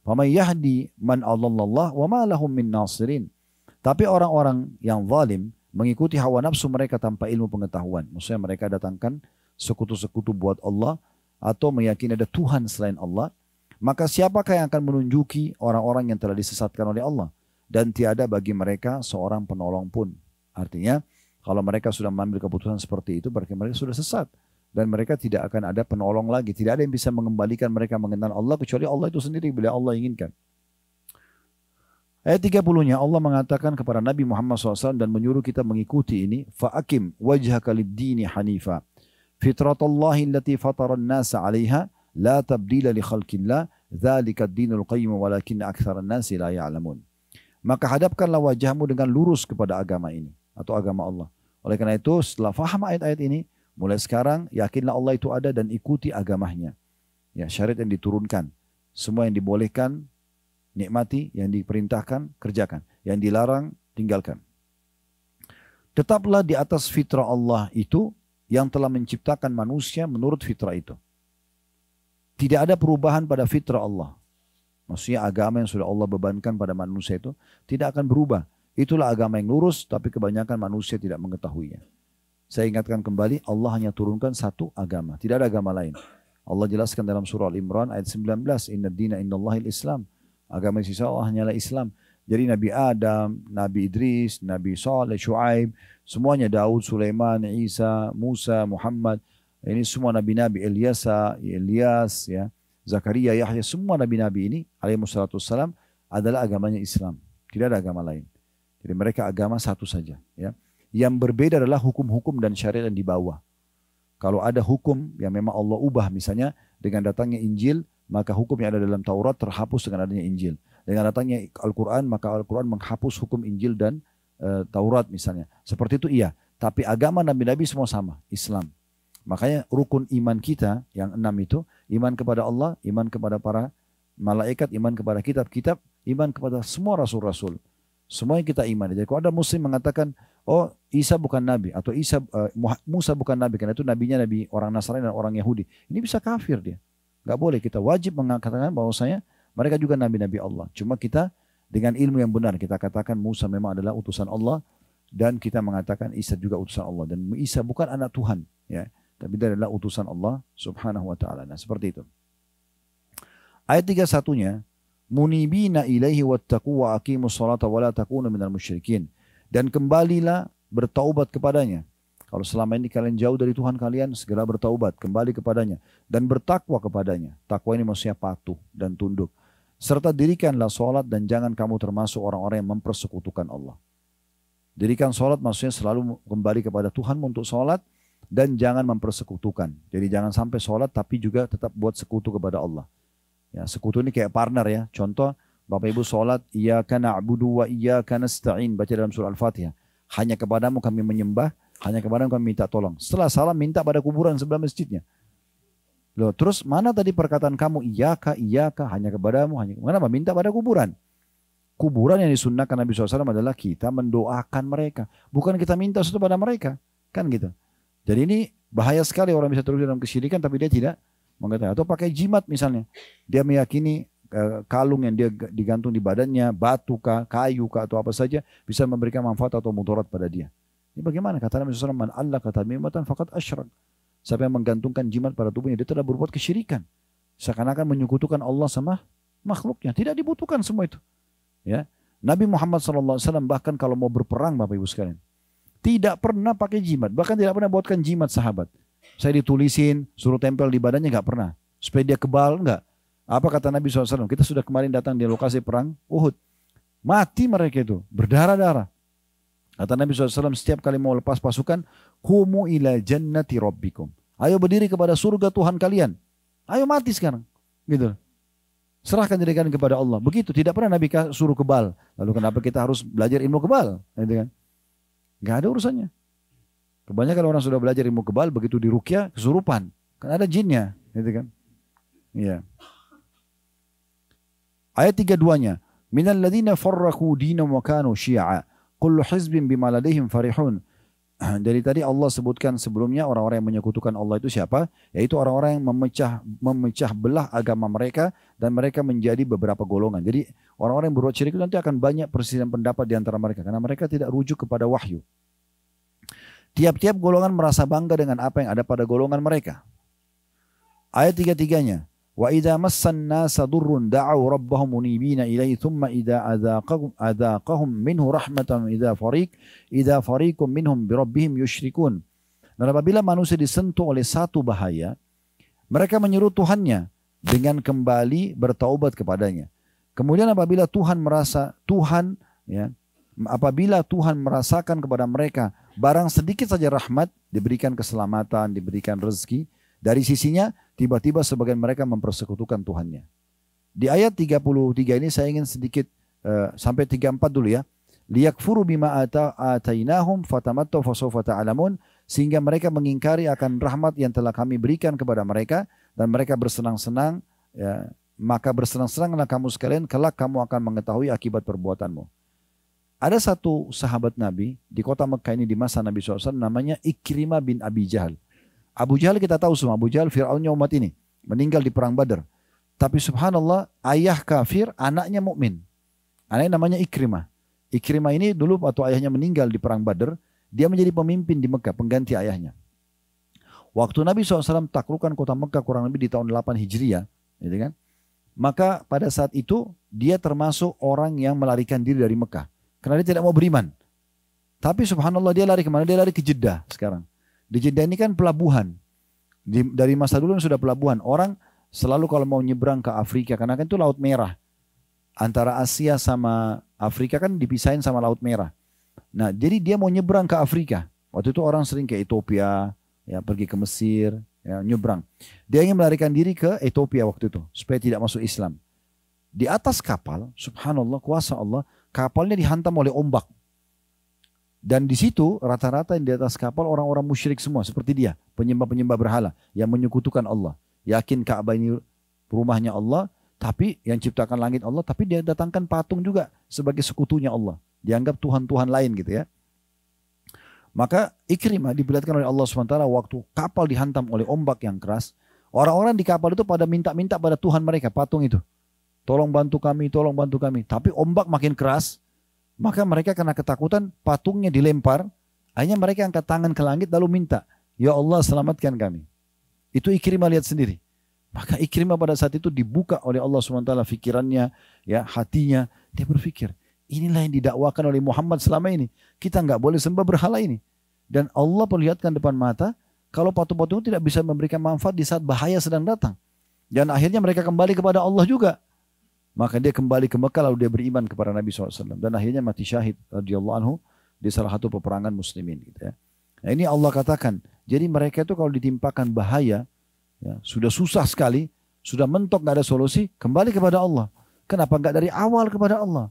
S1: Faman yahdi man Allah wa ma min nasirin. Tapi orang-orang yang zalim mengikuti hawa nafsu mereka tanpa ilmu pengetahuan. Maksudnya mereka datangkan sekutu-sekutu buat Allah atau meyakini ada Tuhan selain Allah. Maka siapakah yang akan menunjuki orang-orang yang telah disesatkan oleh Allah? Dan tiada bagi mereka seorang penolong pun. Artinya kalau mereka sudah mengambil keputusan seperti itu berarti mereka sudah sesat dan mereka tidak akan ada penolong lagi. Tidak ada yang bisa mengembalikan mereka mengenal Allah kecuali Allah itu sendiri bila Allah inginkan. Ayat 30-nya Allah mengatakan kepada Nabi Muhammad SAW dan menyuruh kita mengikuti ini. Fa'akim wajhaka lid-dini hanifa. Fitratallahi allati fataran nasa alaiha. La tabdila li khalqillah. Thalika dinul qayyim walakin aktharan nasi la ya'lamun. Maka hadapkanlah wajahmu dengan lurus kepada agama ini. Atau agama Allah. Oleh karena itu setelah faham ayat-ayat ini. Mulai sekarang yakinlah Allah itu ada dan ikuti agamanya. Ya, syariat yang diturunkan. Semua yang dibolehkan nikmati, yang diperintahkan kerjakan, yang dilarang tinggalkan. Tetaplah di atas fitrah Allah itu yang telah menciptakan manusia menurut fitrah itu. Tidak ada perubahan pada fitrah Allah. Maksudnya agama yang sudah Allah bebankan pada manusia itu tidak akan berubah. Itulah agama yang lurus tapi kebanyakan manusia tidak mengetahuinya. Saya ingatkan kembali, Allah hanya turunkan satu agama. Tidak ada agama lain. Allah jelaskan dalam surah Al-Imran ayat 19, Inna dina Allahil islam. Agama sisa Allah hanyalah Islam. Jadi Nabi Adam, Nabi Idris, Nabi Saleh, Shu'aib, semuanya Daud, Sulaiman, Isa, Musa, Muhammad. Ini semua nabi-nabi Ilyasa, Elias, ya, Zakaria, Yahya, semua nabi-nabi ini alaihissalam adalah agamanya Islam. Tidak ada agama lain. Jadi mereka agama satu saja, ya. Yang berbeda adalah hukum-hukum dan syariat yang dibawa. Kalau ada hukum yang memang Allah ubah misalnya dengan datangnya Injil, maka hukum yang ada dalam Taurat terhapus dengan adanya Injil. Dengan datangnya Al-Quran, maka Al-Quran menghapus hukum Injil dan e, Taurat misalnya. Seperti itu iya. Tapi agama Nabi-Nabi semua sama, Islam. Makanya rukun iman kita yang enam itu, iman kepada Allah, iman kepada para malaikat, iman kepada kitab-kitab, iman kepada semua rasul-rasul. Semua yang kita iman. Jadi kalau ada muslim mengatakan, oh Isa bukan nabi atau Isa uh, Musa bukan nabi karena itu nabinya nabi orang Nasrani dan orang Yahudi. Ini bisa kafir dia. Gak boleh kita wajib mengatakan bahwasanya mereka juga nabi-nabi Allah. Cuma kita dengan ilmu yang benar kita katakan Musa memang adalah utusan Allah dan kita mengatakan Isa juga utusan Allah dan Isa bukan anak Tuhan ya tapi dia adalah utusan Allah Subhanahu wa taala. Nah, seperti itu. Ayat tiga satunya munibina ilaihi wa wa aqimus salata wa la takunu minal musyrikin dan kembalilah bertaubat kepadanya. Kalau selama ini kalian jauh dari Tuhan kalian, segera bertaubat, kembali kepadanya dan bertakwa kepadanya. Takwa ini maksudnya patuh dan tunduk. Serta dirikanlah sholat dan jangan kamu termasuk orang-orang yang mempersekutukan Allah. Dirikan sholat maksudnya selalu kembali kepada Tuhan untuk sholat dan jangan mempersekutukan. Jadi jangan sampai sholat tapi juga tetap buat sekutu kepada Allah. Ya, sekutu ini kayak partner ya. Contoh Bapak Ibu solat, Iyaka na'budu wa karena setain, Baca dalam surah Al-Fatihah. Hanya kepadamu kami menyembah, hanya kepadamu kami minta tolong. Setelah salam minta pada kuburan sebelah masjidnya. Loh, terus mana tadi perkataan kamu iya ka, iya ka, hanya kepadamu hanya kenapa minta pada kuburan? Kuburan yang disunnahkan Nabi SAW adalah kita mendoakan mereka, bukan kita minta sesuatu pada mereka, kan gitu. Jadi ini bahaya sekali orang bisa terus dalam kesyirikan tapi dia tidak mengatakan atau pakai jimat misalnya. Dia meyakini Eh, kalung yang dia digantung di badannya, batu kah, kayu kah atau apa saja bisa memberikan manfaat atau mudarat pada dia. Ini bagaimana? Kata Nabi SAW, Man Allah kata mimatan fakat asyrak. Siapa yang menggantungkan jimat pada tubuhnya, dia telah berbuat kesyirikan. Seakan-akan menyekutukan Allah sama makhluknya. Tidak dibutuhkan semua itu. Ya, Nabi Muhammad Sallallahu Alaihi Wasallam bahkan kalau mau berperang Bapak Ibu sekalian. Tidak pernah pakai jimat. Bahkan tidak pernah buatkan jimat sahabat. Saya ditulisin, suruh tempel di badannya nggak pernah. Supaya dia kebal, nggak. Apa kata Nabi SAW? Kita sudah kemarin datang di lokasi perang Uhud. Mati mereka itu, berdarah-darah. Kata Nabi SAW, setiap kali mau lepas pasukan, Kumu ila jannati rabbikum. Ayo berdiri kepada surga Tuhan kalian. Ayo mati sekarang. Gitu. Serahkan diri kalian kepada Allah. Begitu, tidak pernah Nabi suruh kebal. Lalu kenapa kita harus belajar ilmu kebal? Gitu kan? Gak ada urusannya. Kebanyakan orang sudah belajar ilmu kebal, begitu dirukia kesurupan. Kan ada jinnya. Gitu kan? Iya. Yeah. Ayat 32-nya, "Minal ladzina farraqu dinahum wa kanu syi'a, kullu hizbin bima ladaihim farihun." Dari tadi Allah sebutkan sebelumnya orang-orang yang menyekutukan Allah itu siapa? Yaitu orang-orang yang memecah memecah belah agama mereka dan mereka menjadi beberapa golongan. Jadi orang-orang yang berbuat syirik itu nanti akan banyak persisian pendapat di antara mereka karena mereka tidak rujuk kepada wahyu. Tiap-tiap golongan merasa bangga dengan apa yang ada pada golongan mereka. Ayat tiga-tiganya. وإذا مس الناس ضر دعوا ربهم منيبين إليه ثم إذا أذاقهم, أذاقهم منه رحمة إذا فريق إذا فريق منهم بربهم يشركون Dan apabila manusia disentuh oleh satu bahaya, mereka menyeru Tuhannya dengan kembali bertaubat kepadanya. Kemudian apabila Tuhan merasa Tuhan ya, apabila Tuhan merasakan kepada mereka barang sedikit saja rahmat, diberikan keselamatan, diberikan rezeki, dari sisinya, tiba-tiba sebagian mereka mempersekutukan Tuhannya. Di ayat 33 ini saya ingin sedikit uh, sampai 34 dulu ya. Liyakfuru bima atainahum fatamattu fasawfa ta'lamun sehingga mereka mengingkari akan rahmat yang telah kami berikan kepada mereka dan mereka bersenang-senang ya, maka bersenang-senanglah kamu sekalian kelak kamu akan mengetahui akibat perbuatanmu. Ada satu sahabat Nabi di kota Mekah ini di masa Nabi SAW namanya Ikrimah bin Abi Jahal. Abu Jahal kita tahu semua, Abu Jahal Fir'aunnya umat ini. Meninggal di perang badar. Tapi subhanallah, ayah kafir, anaknya mukmin. Anaknya namanya Ikrimah. Ikrimah ini dulu waktu ayahnya meninggal di perang badar, dia menjadi pemimpin di Mekah, pengganti ayahnya. Waktu Nabi SAW taklukan kota Mekah kurang lebih di tahun 8 Hijriah, gitu kan? Maka pada saat itu dia termasuk orang yang melarikan diri dari Mekah. Karena dia tidak mau beriman. Tapi subhanallah dia lari kemana? Dia lari ke Jeddah sekarang. Di Jeddah ini kan pelabuhan. Di, dari masa dulu sudah pelabuhan. Orang selalu kalau mau nyebrang ke Afrika, karena kan itu Laut Merah. Antara Asia sama Afrika kan dipisahin sama Laut Merah. Nah, jadi dia mau nyebrang ke Afrika. Waktu itu orang sering ke Ethiopia, ya pergi ke Mesir, ya, nyebrang. Dia ingin melarikan diri ke Ethiopia waktu itu supaya tidak masuk Islam. Di atas kapal, subhanallah kuasa Allah, kapalnya dihantam oleh ombak. Dan di situ rata-rata yang di atas kapal orang-orang musyrik semua seperti dia, penyembah-penyembah berhala yang menyekutukan Allah. Yakin Ka'bah ini rumahnya Allah, tapi yang ciptakan langit Allah, tapi dia datangkan patung juga sebagai sekutunya Allah. Dianggap Tuhan-Tuhan lain gitu ya. Maka Ikrimah diperlihatkan oleh Allah SWT waktu kapal dihantam oleh ombak yang keras. Orang-orang di kapal itu pada minta-minta pada Tuhan mereka, patung itu. Tolong bantu kami, tolong bantu kami. Tapi ombak makin keras, maka mereka karena ketakutan patungnya dilempar, hanya mereka angkat tangan ke langit lalu minta, Ya Allah selamatkan kami. Itu Ikrimah lihat sendiri. Maka Ikrimah pada saat itu dibuka oleh Allah SWT fikirannya, ya hatinya. Dia berpikir, inilah yang didakwakan oleh Muhammad selama ini. Kita nggak boleh sembah berhala ini. Dan Allah perlihatkan depan mata, kalau patung-patung tidak bisa memberikan manfaat di saat bahaya sedang datang. Dan akhirnya mereka kembali kepada Allah juga. Maka dia kembali ke Mekah lalu dia beriman kepada Nabi SAW. Dan akhirnya mati syahid radiyallahu anhu di salah satu peperangan muslimin. Gitu ya. Nah ini Allah katakan, jadi mereka itu kalau ditimpakan bahaya, ya, sudah susah sekali, sudah mentok nggak ada solusi, kembali kepada Allah. Kenapa nggak dari awal kepada Allah?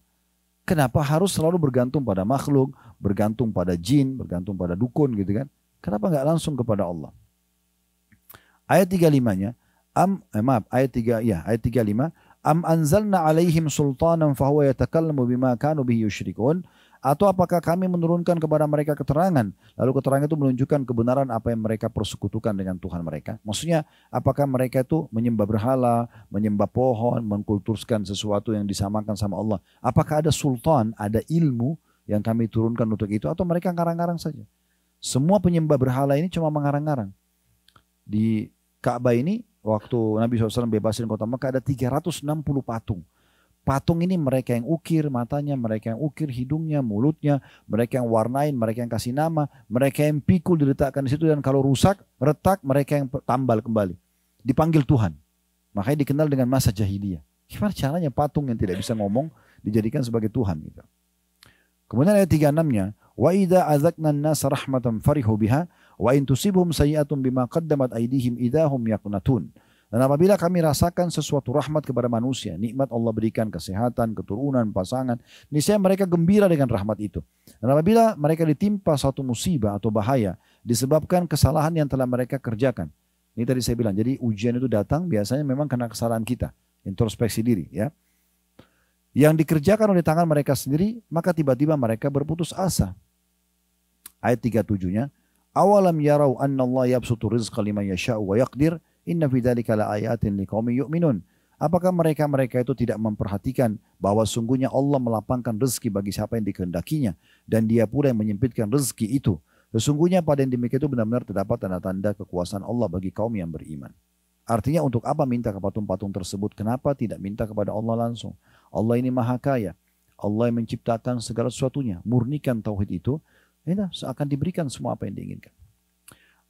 S1: Kenapa harus selalu bergantung pada makhluk, bergantung pada jin, bergantung pada dukun gitu kan? Kenapa nggak langsung kepada Allah? Ayat 35-nya, am, eh, maaf, ayat 3, ya, ayat 35, am anzalna alaihim sultanan fahuwa yatakallamu bima kanu bihi yushrikun atau apakah kami menurunkan kepada mereka keterangan lalu keterangan itu menunjukkan kebenaran apa yang mereka persekutukan dengan Tuhan mereka maksudnya apakah mereka itu menyembah berhala menyembah pohon mengkultuskan sesuatu yang disamakan sama Allah apakah ada sultan ada ilmu yang kami turunkan untuk itu atau mereka ngarang-ngarang saja semua penyembah berhala ini cuma mengarang-ngarang di Ka'bah ini Waktu Nabi SAW bebasin kota Mekah ada 360 patung. Patung ini mereka yang ukir matanya, mereka yang ukir hidungnya, mulutnya, mereka yang warnain, mereka yang kasih nama, mereka yang pikul diletakkan di situ dan kalau rusak, retak, mereka yang tambal kembali. Dipanggil Tuhan. Makanya dikenal dengan masa jahiliyah. Gimana caranya patung yang tidak bisa ngomong dijadikan sebagai Tuhan gitu. Kemudian ayat 36-nya, "Wa idza azaqna an-nas rahmatan farihu biha Wa in tusibhum sayi'atun bima qaddamat aydihim idahum yaqnatun. Dan apabila kami rasakan sesuatu rahmat kepada manusia, nikmat Allah berikan kesehatan, keturunan, pasangan, niscaya mereka gembira dengan rahmat itu. Dan apabila mereka ditimpa suatu musibah atau bahaya disebabkan kesalahan yang telah mereka kerjakan. Ini tadi saya bilang, jadi ujian itu datang biasanya memang karena kesalahan kita, introspeksi diri ya. Yang dikerjakan oleh tangan mereka sendiri, maka tiba-tiba mereka berputus asa. Ayat 37-nya, Awalam yarau anna Allah yabsutu rizqa liman yasha'u wa yaqdir inna fi dhalika la ayatin liqawmi yu'minun. Apakah mereka-mereka itu tidak memperhatikan bahwa sungguhnya Allah melapangkan rezeki bagi siapa yang dikehendakinya dan dia pula yang menyempitkan rezeki itu. Sesungguhnya pada yang demikian itu benar-benar terdapat tanda-tanda kekuasaan Allah bagi kaum yang beriman. Artinya untuk apa minta ke patung-patung tersebut? Kenapa tidak minta kepada Allah langsung? Allah ini maha kaya. Allah yang menciptakan segala sesuatunya. Murnikan tauhid itu ini akan diberikan semua apa yang diinginkan.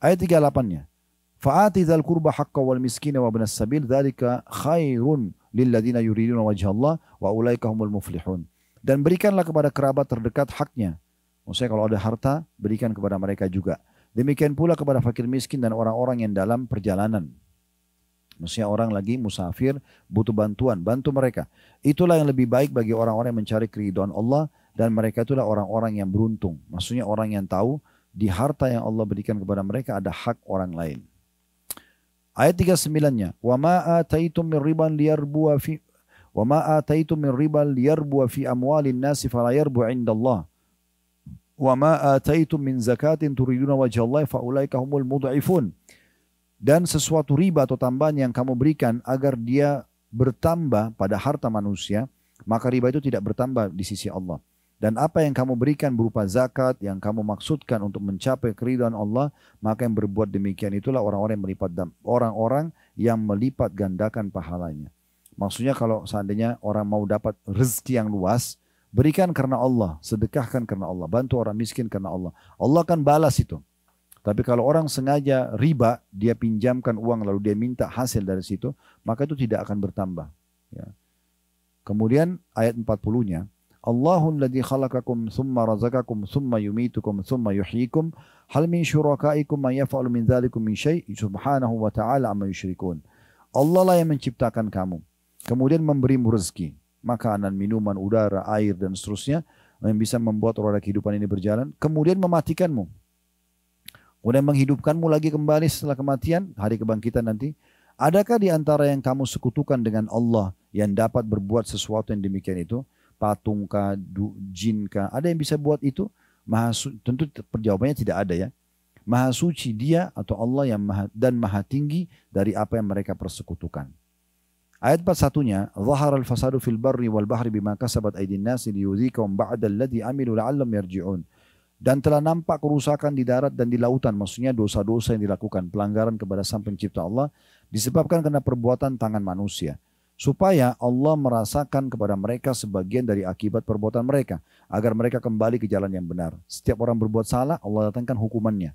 S1: Ayat 38-nya. Fa'ati dzal qurba haqqo wal miskina wa ibnas sabil dzalika khairun lil ladzina yuriduna wajha Allah wa ulaika humul muflihun. Dan berikanlah kepada kerabat terdekat haknya. Maksudnya kalau ada harta, berikan kepada mereka juga. Demikian pula kepada fakir miskin dan orang-orang yang dalam perjalanan. Maksudnya orang lagi musafir, butuh bantuan, bantu mereka. Itulah yang lebih baik bagi orang-orang yang mencari keridhaan Allah dan mereka itulah orang-orang yang beruntung. Maksudnya orang yang tahu di harta yang Allah berikan kepada mereka ada hak orang lain. Ayat 39-nya, "Wa ma ataitum min riban liyarbua fi wa ma ataitum min riban liyarbua fi amwalin nasi fala yarbu 'indallah." Wa ma ataitum min zakatin turiduna wajhallahi fa ulaika humul mudhaifun. Dan sesuatu riba atau tambahan yang kamu berikan agar dia bertambah pada harta manusia, maka riba itu tidak bertambah di sisi Allah dan apa yang kamu berikan berupa zakat yang kamu maksudkan untuk mencapai keridhaan Allah, maka yang berbuat demikian itulah orang-orang yang melipat orang-orang yang melipat gandakan pahalanya. Maksudnya kalau seandainya orang mau dapat rezeki yang luas, berikan karena Allah, sedekahkan karena Allah, bantu orang miskin karena Allah. Allah akan balas itu. Tapi kalau orang sengaja riba, dia pinjamkan uang lalu dia minta hasil dari situ, maka itu tidak akan bertambah. Ya. Kemudian ayat 40-nya, Allahul ladzi khalaqakum thumma razaqakum thumma yumitukum thumma yuhyikum hal min syurakaikum man yaf'alu min dzalikum min syai' subhanahu wa ta'ala amma yusyrikun. Allah lah yang menciptakan kamu. Kemudian memberimu rezeki, makanan, minuman, udara, air dan seterusnya yang bisa membuat roda kehidupan ini berjalan. Kemudian mematikanmu. Kemudian menghidupkanmu lagi kembali setelah kematian, hari kebangkitan nanti. Adakah di antara yang kamu sekutukan dengan Allah yang dapat berbuat sesuatu yang demikian itu? patung kah, jin kah, ada yang bisa buat itu? Maha tentu perjawabannya tidak ada ya. Maha suci dia atau Allah yang maha, dan maha tinggi dari apa yang mereka persekutukan. Ayat 41-nya, "Zahar al-fasadu fil barri wal bahri bima kasabat aydin nasi liyudhikahum ba'da alladhi amilu la'allam yarji'un." Dan telah nampak kerusakan di darat dan di lautan, maksudnya dosa-dosa yang dilakukan, pelanggaran kepada sang pencipta Allah disebabkan karena perbuatan tangan manusia supaya Allah merasakan kepada mereka sebagian dari akibat perbuatan mereka agar mereka kembali ke jalan yang benar. Setiap orang berbuat salah, Allah datangkan hukumannya,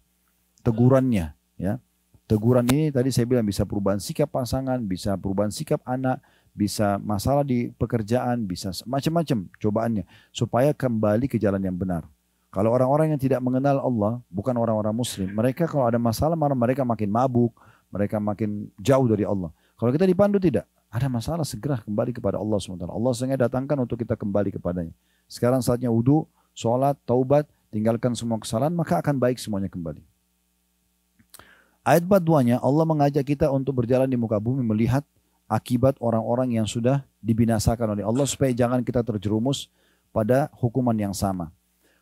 S1: tegurannya, ya. Teguran ini tadi saya bilang bisa perubahan sikap pasangan, bisa perubahan sikap anak, bisa masalah di pekerjaan, bisa macam-macam cobaannya supaya kembali ke jalan yang benar. Kalau orang-orang yang tidak mengenal Allah, bukan orang-orang muslim, mereka kalau ada masalah malah mereka makin mabuk, mereka makin jauh dari Allah. Kalau kita dipandu tidak, ada masalah segera kembali kepada Allah SWT. Allah sengaja datangkan untuk kita kembali kepadanya. Sekarang saatnya wudhu, sholat, taubat, tinggalkan semua kesalahan maka akan baik semuanya kembali. Ayat 42-nya Allah mengajak kita untuk berjalan di muka bumi melihat akibat orang-orang yang sudah dibinasakan oleh Allah supaya jangan kita terjerumus pada hukuman yang sama.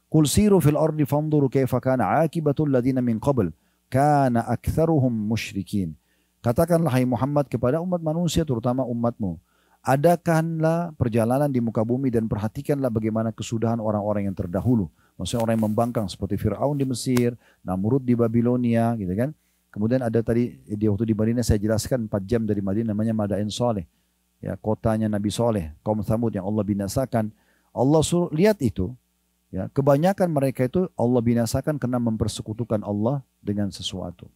S1: Qul siru fil ardi fanduru kaifa kana akibatul ladina min qabl kana aktsaruhum musyrikin. Katakanlah hai Muhammad kepada umat manusia terutama umatmu. Adakanlah perjalanan di muka bumi dan perhatikanlah bagaimana kesudahan orang-orang yang terdahulu. Maksudnya orang yang membangkang seperti Fir'aun di Mesir, Namrud di Babilonia gitu kan. Kemudian ada tadi di waktu di Madinah saya jelaskan 4 jam dari Madinah namanya Madain Saleh, Ya, kotanya Nabi Saleh, kaum Thamud yang Allah binasakan. Allah suruh lihat itu. Ya, kebanyakan mereka itu Allah binasakan karena mempersekutukan Allah dengan sesuatu.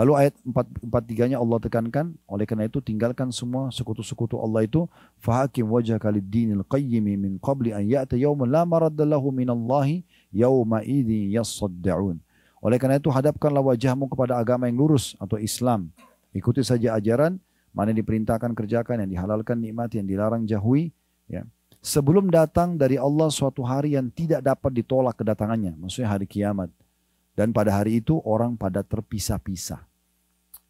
S1: Lalu ayat 43-nya Allah tekankan, oleh karena itu tinggalkan semua sekutu-sekutu Allah itu. Fahakim wajah kali dinil qayyimi min qabli an ya'ta yawman la maradallahu minallahi yawma idhi yassaddaun. Oleh karena itu hadapkanlah wajahmu kepada agama yang lurus atau Islam. Ikuti saja ajaran, mana yang diperintahkan kerjakan, yang dihalalkan nikmati, yang dilarang jauhi. Ya. Sebelum datang dari Allah suatu hari yang tidak dapat ditolak kedatangannya. Maksudnya hari kiamat. Dan pada hari itu orang pada terpisah-pisah.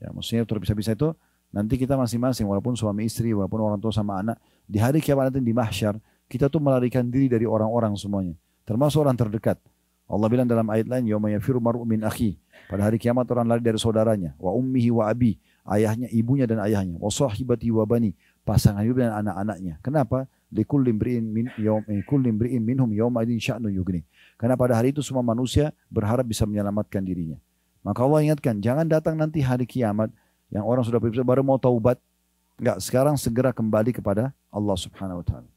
S1: Ya, maksudnya terpisah-pisah itu nanti kita masing-masing walaupun suami istri, walaupun orang tua sama anak, di hari kiamat nanti di mahsyar kita tuh melarikan diri dari orang-orang semuanya, termasuk orang terdekat. Allah bilang dalam ayat lain, "Yauma yafiru mar'u min akhi." Pada hari kiamat orang lari dari saudaranya, wa ummihi wa abi, ayahnya, ibunya dan ayahnya, wa sahibati wa bani, pasangan hidup dan anak-anaknya. Kenapa? Likullim bri'in min yaum eh, kullim bri'in minhum yauma idin sya'nu yugni. Karena pada hari itu semua manusia berharap bisa menyelamatkan dirinya. Maka Allah ingatkan, jangan datang nanti hari kiamat yang orang sudah berpisah baru mau taubat. Enggak, sekarang segera kembali kepada Allah Subhanahu wa taala.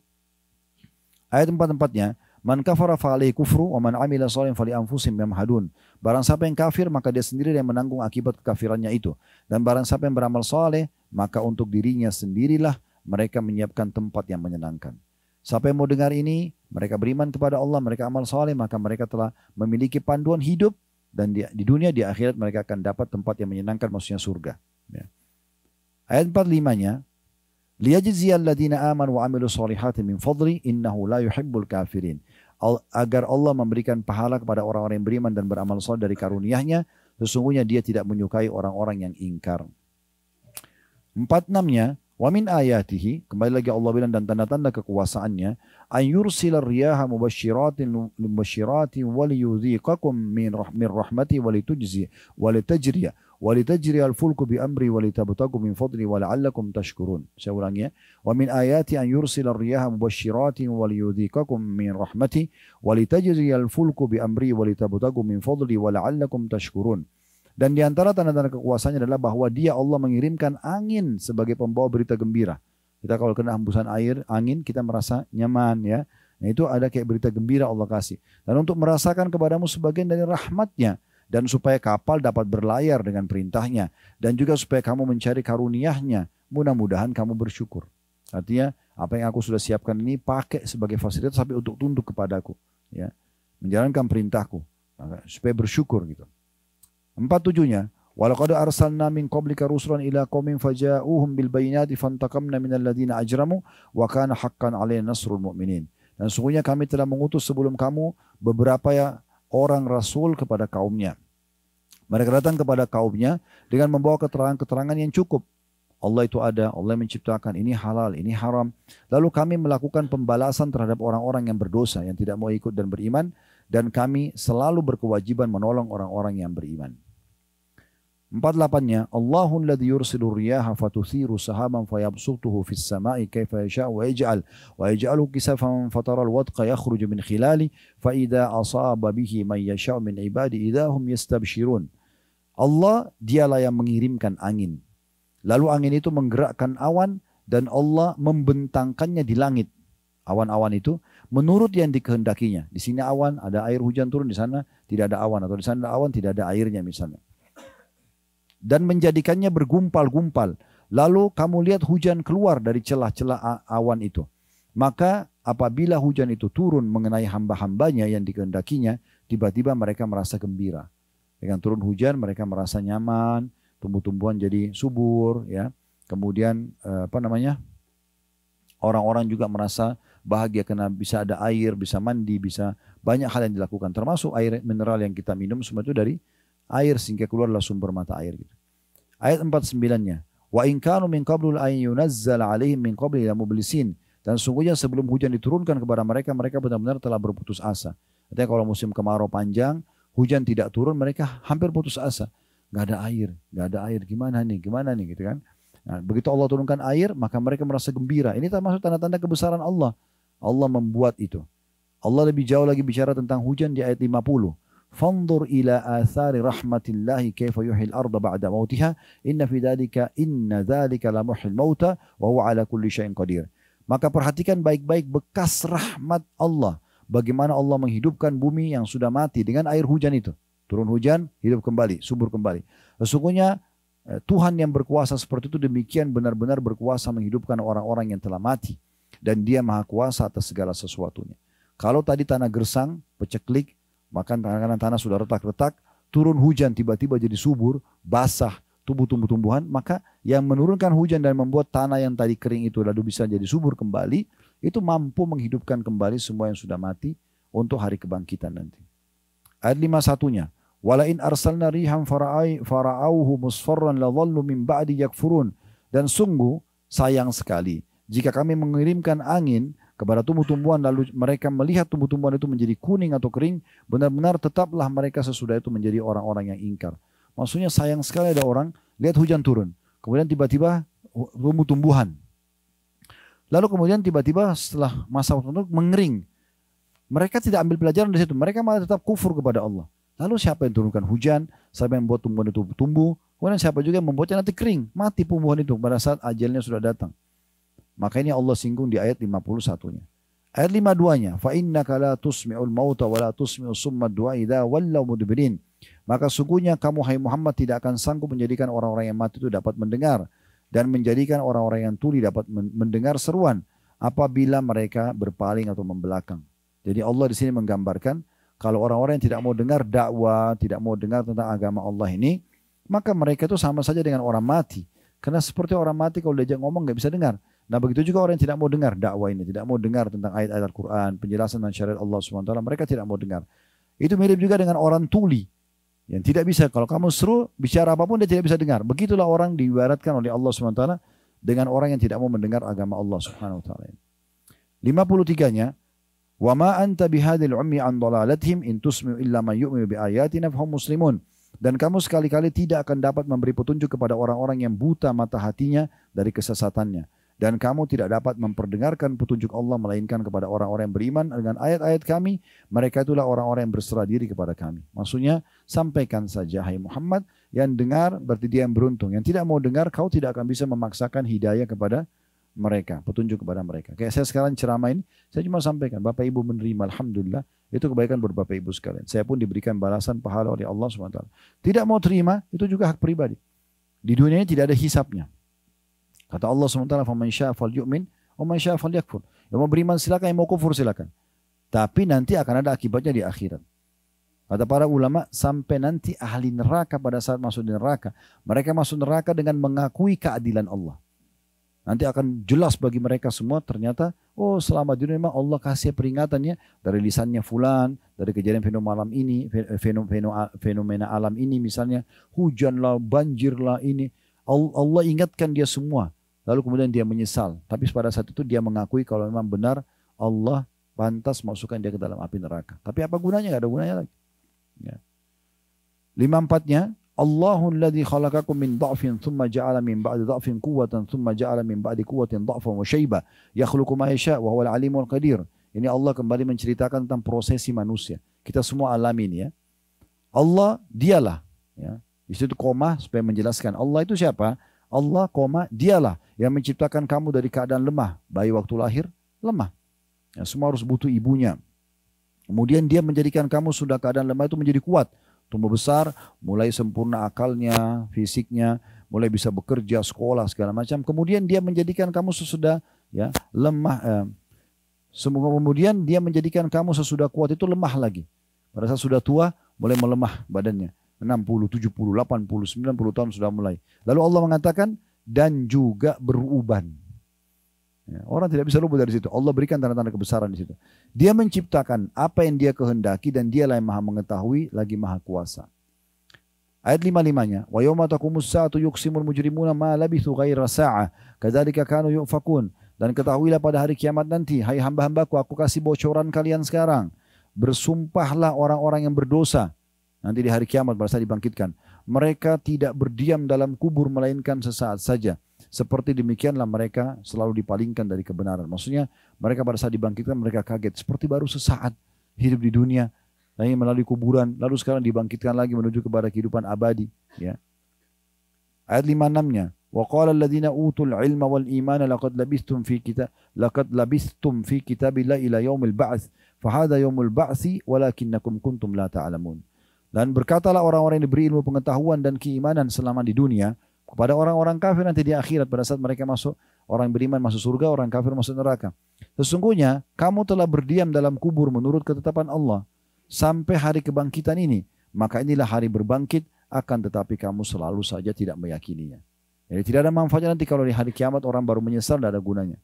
S1: Ayat empat-empatnya, Man kafara fa'alaihi kufru wa man amila salihan fali anfusim yamhadun. Barang siapa yang kafir maka dia sendiri yang menanggung akibat kekafirannya itu. Dan barang siapa yang beramal saleh maka untuk dirinya sendirilah mereka menyiapkan tempat yang menyenangkan. Siapa yang mau dengar ini, mereka beriman kepada Allah, mereka amal saleh, maka mereka telah memiliki panduan hidup dan di, di dunia di akhirat mereka akan dapat tempat yang menyenangkan maksudnya surga. Ya. Ayat 45-nya liyajziyalladina aman wa amilu salihati min fadli innahu la yuhibbul kafirin agar Allah memberikan pahala kepada orang-orang yang beriman dan beramal soleh dari karunia-Nya sesungguhnya dia tidak menyukai orang-orang yang ingkar. Empat enamnya Wa min ayatihi, kembali lagi Allah bilang dan tanda-tanda kekuasaannya, an yursila riyaha mubashiratin mubashiratin wa liyudhiqakum min rahmin rahmati wa litujzi wa litajriya wa litajri al-fulku bi amri wa litabtagu min fadli wa la'allakum tashkurun. Saya ulangi ya. Wa min ayati an yursila riyaha mubashiratin wa liyudhiqakum min rahmati wa litajri al-fulku bi amri wa litabtagu min fadli wa la'allakum tashkurun. Dan di antara tanda-tanda kekuasaannya adalah bahwa dia Allah mengirimkan angin sebagai pembawa berita gembira. Kita kalau kena hembusan air, angin kita merasa nyaman ya. Nah itu ada kayak berita gembira Allah kasih. Dan untuk merasakan kepadamu sebagian dari rahmatnya. Dan supaya kapal dapat berlayar dengan perintahnya. Dan juga supaya kamu mencari karuniahnya. Mudah-mudahan kamu bersyukur. Artinya apa yang aku sudah siapkan ini pakai sebagai fasilitas tapi untuk tunduk kepadaku. Ya. Menjalankan perintahku. Supaya bersyukur gitu. Empat tujuhnya. Walaqad arsalna min qablika rusulan ila qaumin faja'uhum bil bayyinati fantaqamna minal ladina ajramu wa kana haqqan alaina nasrul mu'minin. Dan sungguhnya kami telah mengutus sebelum kamu beberapa ya orang rasul kepada kaumnya. Mereka datang kepada kaumnya dengan membawa keterangan-keterangan yang cukup. Allah itu ada, Allah menciptakan, ini halal, ini haram. Lalu kami melakukan pembalasan terhadap orang-orang yang berdosa, yang tidak mau ikut dan beriman dan kami selalu berkewajiban menolong orang-orang yang beriman. Empat lapannya, Allahun ladhi yursilu riyaha fatuthiru sahaban fayabsutuhu fis samai kaifa yasha wa yaj'al wa yaj'alu kisafan fataral wadqa yakhruju min khilali fa idza asaba bihi man yasha min ibadi idahum yastabshirun. Allah dialah yang mengirimkan angin. Lalu angin itu menggerakkan awan dan Allah membentangkannya di langit. Awan-awan itu menurut yang dikehendakinya. Di sini awan, ada air hujan turun, di sana tidak ada awan. Atau di sana ada awan, tidak ada airnya misalnya. Dan menjadikannya bergumpal-gumpal. Lalu kamu lihat hujan keluar dari celah-celah awan itu. Maka apabila hujan itu turun mengenai hamba-hambanya yang dikehendakinya, tiba-tiba mereka merasa gembira. Dengan turun hujan mereka merasa nyaman, tumbuh-tumbuhan jadi subur, ya. Kemudian eh, apa namanya? Orang-orang juga merasa bahagia karena bisa ada air, bisa mandi, bisa banyak hal yang dilakukan. Termasuk air mineral yang kita minum semua itu dari air sehingga keluarlah sumber mata air. Gitu. Ayat 49-nya. Wa in kanu min qablu an yunazzal alaihim min qabli ila mublisin. Dan sungguhnya sebelum hujan diturunkan kepada mereka, mereka benar-benar telah berputus asa. Artinya kalau musim kemarau panjang, hujan tidak turun, mereka hampir putus asa. Gak ada air, gak ada air, gimana nih, gimana nih gitu kan. Nah, begitu Allah turunkan air, maka mereka merasa gembira. Ini termasuk tanda-tanda kebesaran Allah. Allah membuat itu. Allah lebih jauh lagi bicara tentang hujan di ayat 50. Fanzur ila athari rahmatillahi kaifa yuhil arda ba'da mautiha inna fi dhalika inna dhalika la mauta wa ala kulli syai'in qadir. Maka perhatikan baik-baik bekas rahmat Allah. Bagaimana Allah menghidupkan bumi yang sudah mati dengan air hujan itu. Turun hujan, hidup kembali, subur kembali. Sesungguhnya eh, Tuhan yang berkuasa seperti itu demikian benar-benar berkuasa menghidupkan orang-orang yang telah mati dan dia maha kuasa atas segala sesuatunya. Kalau tadi tanah gersang, peceklik, maka tangan-tangan tanah sudah retak-retak, turun hujan tiba-tiba jadi subur, basah, tubuh tumbuh-tumbuhan, maka yang menurunkan hujan dan membuat tanah yang tadi kering itu lalu bisa jadi subur kembali, itu mampu menghidupkan kembali semua yang sudah mati untuk hari kebangkitan nanti. Ayat lima satunya, Walain arsalna riham fara'auhu musfarran la min ba'di yakfurun. Dan sungguh sayang sekali jika kami mengirimkan angin kepada tumbuh-tumbuhan lalu mereka melihat tumbuh-tumbuhan itu menjadi kuning atau kering, benar-benar tetaplah mereka sesudah itu menjadi orang-orang yang ingkar. Maksudnya sayang sekali ada orang lihat hujan turun, kemudian tiba-tiba tumbuh-tumbuhan. Lalu kemudian tiba-tiba setelah masa tertentu mengering. Mereka tidak ambil pelajaran dari situ, mereka malah tetap kufur kepada Allah. Lalu siapa yang turunkan hujan, siapa yang membuat tumbuhan itu tumbuh, kemudian siapa juga yang membuatnya nanti kering, mati tumbuhan itu pada saat ajalnya sudah datang. Maka ini Allah singgung di ayat 51-nya. Ayat 52-nya, fa innaka la tusmi'ul mauta wa la tusmi'us summa du'a idza wallaw mudbirin. Maka sungguhnya kamu hai Muhammad tidak akan sanggup menjadikan orang-orang yang mati itu dapat mendengar dan menjadikan orang-orang yang tuli dapat mendengar seruan apabila mereka berpaling atau membelakang. Jadi Allah di sini menggambarkan kalau orang-orang yang tidak mau dengar dakwah, tidak mau dengar tentang agama Allah ini, maka mereka itu sama saja dengan orang mati. Karena seperti orang mati kalau diajak ngomong nggak bisa dengar. Nah begitu juga orang yang tidak mau dengar dakwah ini, tidak mau dengar tentang ayat-ayat Al-Quran, penjelasan dan syariat Allah SWT, mereka tidak mau dengar. Itu mirip juga dengan orang tuli, yang tidak bisa, kalau kamu seru, bicara apapun dia tidak bisa dengar. Begitulah orang diibaratkan oleh Allah SWT dengan orang yang tidak mau mendengar agama Allah Subhanahu wa taala. 53-nya, "Wa ma anta bihadil ummi an dalalatihim in tusmi'u illa man yu'minu bi fahum muslimun." Dan kamu sekali-kali tidak akan dapat memberi petunjuk kepada orang-orang yang buta mata hatinya dari kesesatannya dan kamu tidak dapat memperdengarkan petunjuk Allah melainkan kepada orang-orang yang beriman dengan ayat-ayat kami mereka itulah orang-orang yang berserah diri kepada kami maksudnya sampaikan saja hai Muhammad yang dengar berarti dia yang beruntung yang tidak mau dengar kau tidak akan bisa memaksakan hidayah kepada mereka petunjuk kepada mereka kayak saya sekarang ceramah ini saya cuma sampaikan Bapak Ibu menerima alhamdulillah itu kebaikan buat Bapak Ibu sekalian saya pun diberikan balasan pahala oleh Allah SWT tidak mau terima itu juga hak pribadi di dunia ini tidak ada hisapnya Kata Allah sementara فَمَنْ syaa falyu'min وَمَنْ Yang mau beriman silakan, yang mau kufur silakan. Tapi nanti akan ada akibatnya di akhirat. Kata para ulama, sampai nanti ahli neraka pada saat masuk neraka, mereka masuk neraka dengan mengakui keadilan Allah. Nanti akan jelas bagi mereka semua ternyata, oh selama dunia memang Allah kasih peringatannya dari lisannya fulan, dari kejadian fenomena alam ini, fenomena alam ini misalnya, hujanlah, banjirlah ini. Allah ingatkan dia semua. Lalu kemudian dia menyesal. Tapi pada saat itu dia mengakui kalau memang benar Allah pantas masukkan dia ke dalam api neraka. Tapi apa gunanya? Gak ada gunanya lagi. Ya. Lima empatnya, Allahul ladhi khalaqakum min da'fin thumma ja'ala min ba'di da'fin kuwatan, thumma ja'ala min ba'di kuwatin da'fan wa shayba ya ma yasha wa huwal alimul qadir. Ini Allah kembali menceritakan tentang prosesi manusia. Kita semua alami ini ya. Allah dialah ya. Di situ koma supaya menjelaskan Allah itu siapa? Allah koma dialah yang menciptakan kamu dari keadaan lemah. Bayi waktu lahir lemah. Ya, semua harus butuh ibunya. Kemudian dia menjadikan kamu sudah keadaan lemah itu menjadi kuat. Tumbuh besar, mulai sempurna akalnya, fisiknya, mulai bisa bekerja, sekolah, segala macam. Kemudian dia menjadikan kamu sesudah ya lemah. Eh, Semoga kemudian dia menjadikan kamu sesudah kuat itu lemah lagi. Pada saat sudah tua, mulai melemah badannya. 60, 70, 80, 90 tahun sudah mulai. Lalu Allah mengatakan, dan juga beruban. Ya, orang tidak bisa luput dari situ. Allah berikan tanda-tanda kebesaran di situ. Dia menciptakan apa yang dia kehendaki dan dialah yang maha mengetahui lagi maha kuasa. Ayat lima limanya. Wa yomataku taqumus sa'atu yuqsimul mujrimuna ma labithu rasaa sa'ah. Kadzalika kanu yu'fakun. Dan ketahuilah pada hari kiamat nanti. Hai hamba-hambaku aku kasih bocoran kalian sekarang. Bersumpahlah orang-orang yang berdosa. Nanti di hari kiamat pada dibangkitkan mereka tidak berdiam dalam kubur melainkan sesaat saja. Seperti demikianlah mereka selalu dipalingkan dari kebenaran. Maksudnya mereka pada saat dibangkitkan mereka kaget. Seperti baru sesaat hidup di dunia. Lalu melalui kuburan. Lalu sekarang dibangkitkan lagi menuju kepada kehidupan abadi. Ya. Ayat 56-nya. وقال الذين أوتوا العلم والإيمان لقد لبثتم في كتاب لقد لبثتم في كتاب الله إلى يوم البعث فهذا يوم البعث ولكنكم كنتم لا تعلمون dan berkatalah orang-orang yang diberi ilmu pengetahuan dan keimanan selama di dunia kepada orang-orang kafir nanti di akhirat pada saat mereka masuk orang beriman masuk surga, orang kafir masuk neraka. Sesungguhnya kamu telah berdiam dalam kubur menurut ketetapan Allah sampai hari kebangkitan ini. Maka inilah hari berbangkit akan tetapi kamu selalu saja tidak meyakininya. Jadi tidak ada manfaatnya nanti kalau di hari kiamat orang baru menyesal tidak ada gunanya.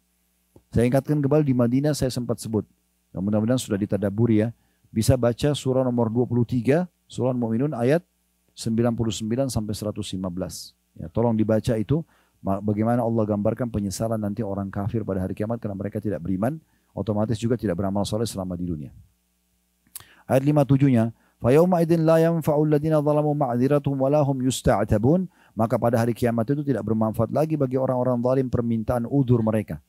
S1: Saya ingatkan kembali di Madinah saya sempat sebut. Mudah-mudahan sudah ditadaburi ya. Bisa baca surah nomor 23 Surah Al-Mu'minun ayat 99 sampai 115. Ya, tolong dibaca itu bagaimana Allah gambarkan penyesalan nanti orang kafir pada hari kiamat karena mereka tidak beriman, otomatis juga tidak beramal soleh selama di dunia. Ayat 57-nya, فَيَوْمَ إِذٍ لَا يَنْفَعُ الَّذِينَ ظَلَمُوا مَعْذِرَتُهُم وَلَا هُمْ يُسْتَعْتَبُونَ Maka pada hari kiamat itu tidak bermanfaat lagi bagi orang-orang zalim permintaan udur mereka.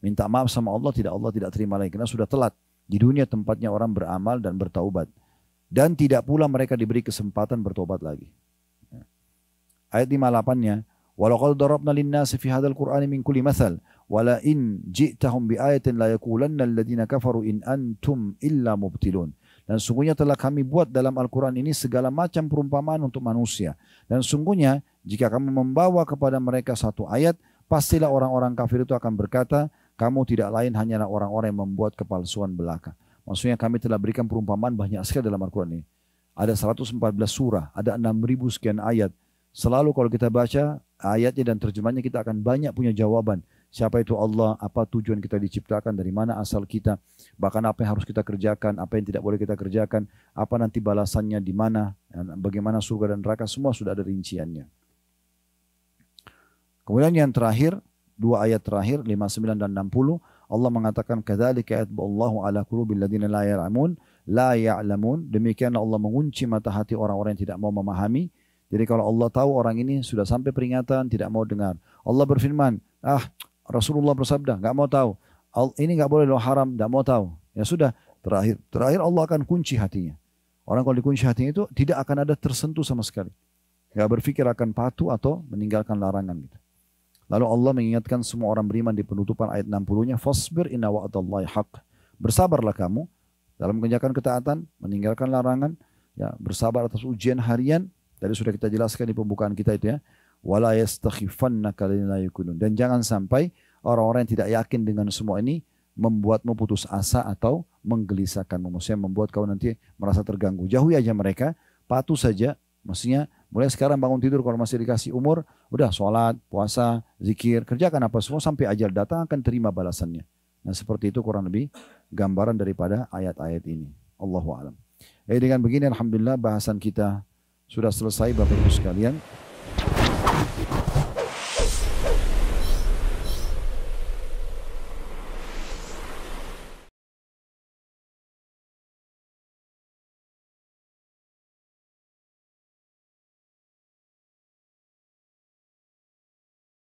S1: Minta maaf sama Allah, tidak Allah tidak terima lagi karena sudah telat. Di dunia tempatnya orang beramal dan bertaubat. Dan tidak pula mereka diberi kesempatan bertobat lagi. Ya. Ayat 58-nya, وَلَقَدْ ضَرَبْنَا fi فِي qur'ani min مِنْ mathal wala in ji'tahum bi ayatin la يَقُولَنَّ الَّذِينَ kafaru in antum illa mubtilun. Dan sungguhnya telah kami buat dalam Al-Quran ini segala macam perumpamaan untuk manusia. Dan sungguhnya jika kamu membawa kepada mereka satu ayat, pastilah orang-orang kafir itu akan berkata, kamu tidak lain hanyalah orang-orang yang membuat kepalsuan belaka. Maksudnya kami telah berikan perumpamaan banyak sekali dalam Al-Quran ini. Ada 114 surah, ada 6000 sekian ayat. Selalu kalau kita baca ayatnya dan terjemahnya kita akan banyak punya jawaban. Siapa itu Allah, apa tujuan kita diciptakan, dari mana asal kita, bahkan apa yang harus kita kerjakan, apa yang tidak boleh kita kerjakan, apa nanti balasannya, di mana, bagaimana surga dan neraka, semua sudah ada rinciannya. Kemudian yang terakhir, dua ayat terakhir, 59 dan 60, Allah mengatakan kadzalika yatba'allahu ala qulubil ladina la ya'lamun la ya'lamun demikian Allah mengunci mata hati orang-orang yang tidak mau memahami jadi kalau Allah tahu orang ini sudah sampai peringatan tidak mau dengar Allah berfirman ah Rasulullah bersabda enggak mau tahu ini enggak boleh lo haram enggak mau tahu ya sudah terakhir terakhir Allah akan kunci hatinya orang kalau dikunci hatinya itu tidak akan ada tersentuh sama sekali enggak berpikir akan patuh atau meninggalkan larangan gitu Lalu Allah mengingatkan semua orang beriman di penutupan ayat 60-nya, "Fasbir inna wa'dallahi haqq." Bersabarlah kamu dalam mengerjakan ketaatan, meninggalkan larangan, ya, bersabar atas ujian harian. Tadi sudah kita jelaskan di pembukaan kita itu ya. Wala yastakhifannaka la yakunun. Dan jangan sampai orang-orang yang tidak yakin dengan semua ini membuatmu putus asa atau menggelisahkanmu. Maksudnya membuat kau nanti merasa terganggu. Jauhi aja mereka, patuh saja. Maksudnya Mulai sekarang bangun tidur kalau masih dikasih umur, udah sholat, puasa, zikir, kerjakan apa semua sampai ajal datang akan terima balasannya. Nah seperti itu kurang lebih gambaran daripada ayat-ayat ini. Allahu alam. eh dengan begini Alhamdulillah bahasan kita sudah selesai Bapak Ibu sekalian.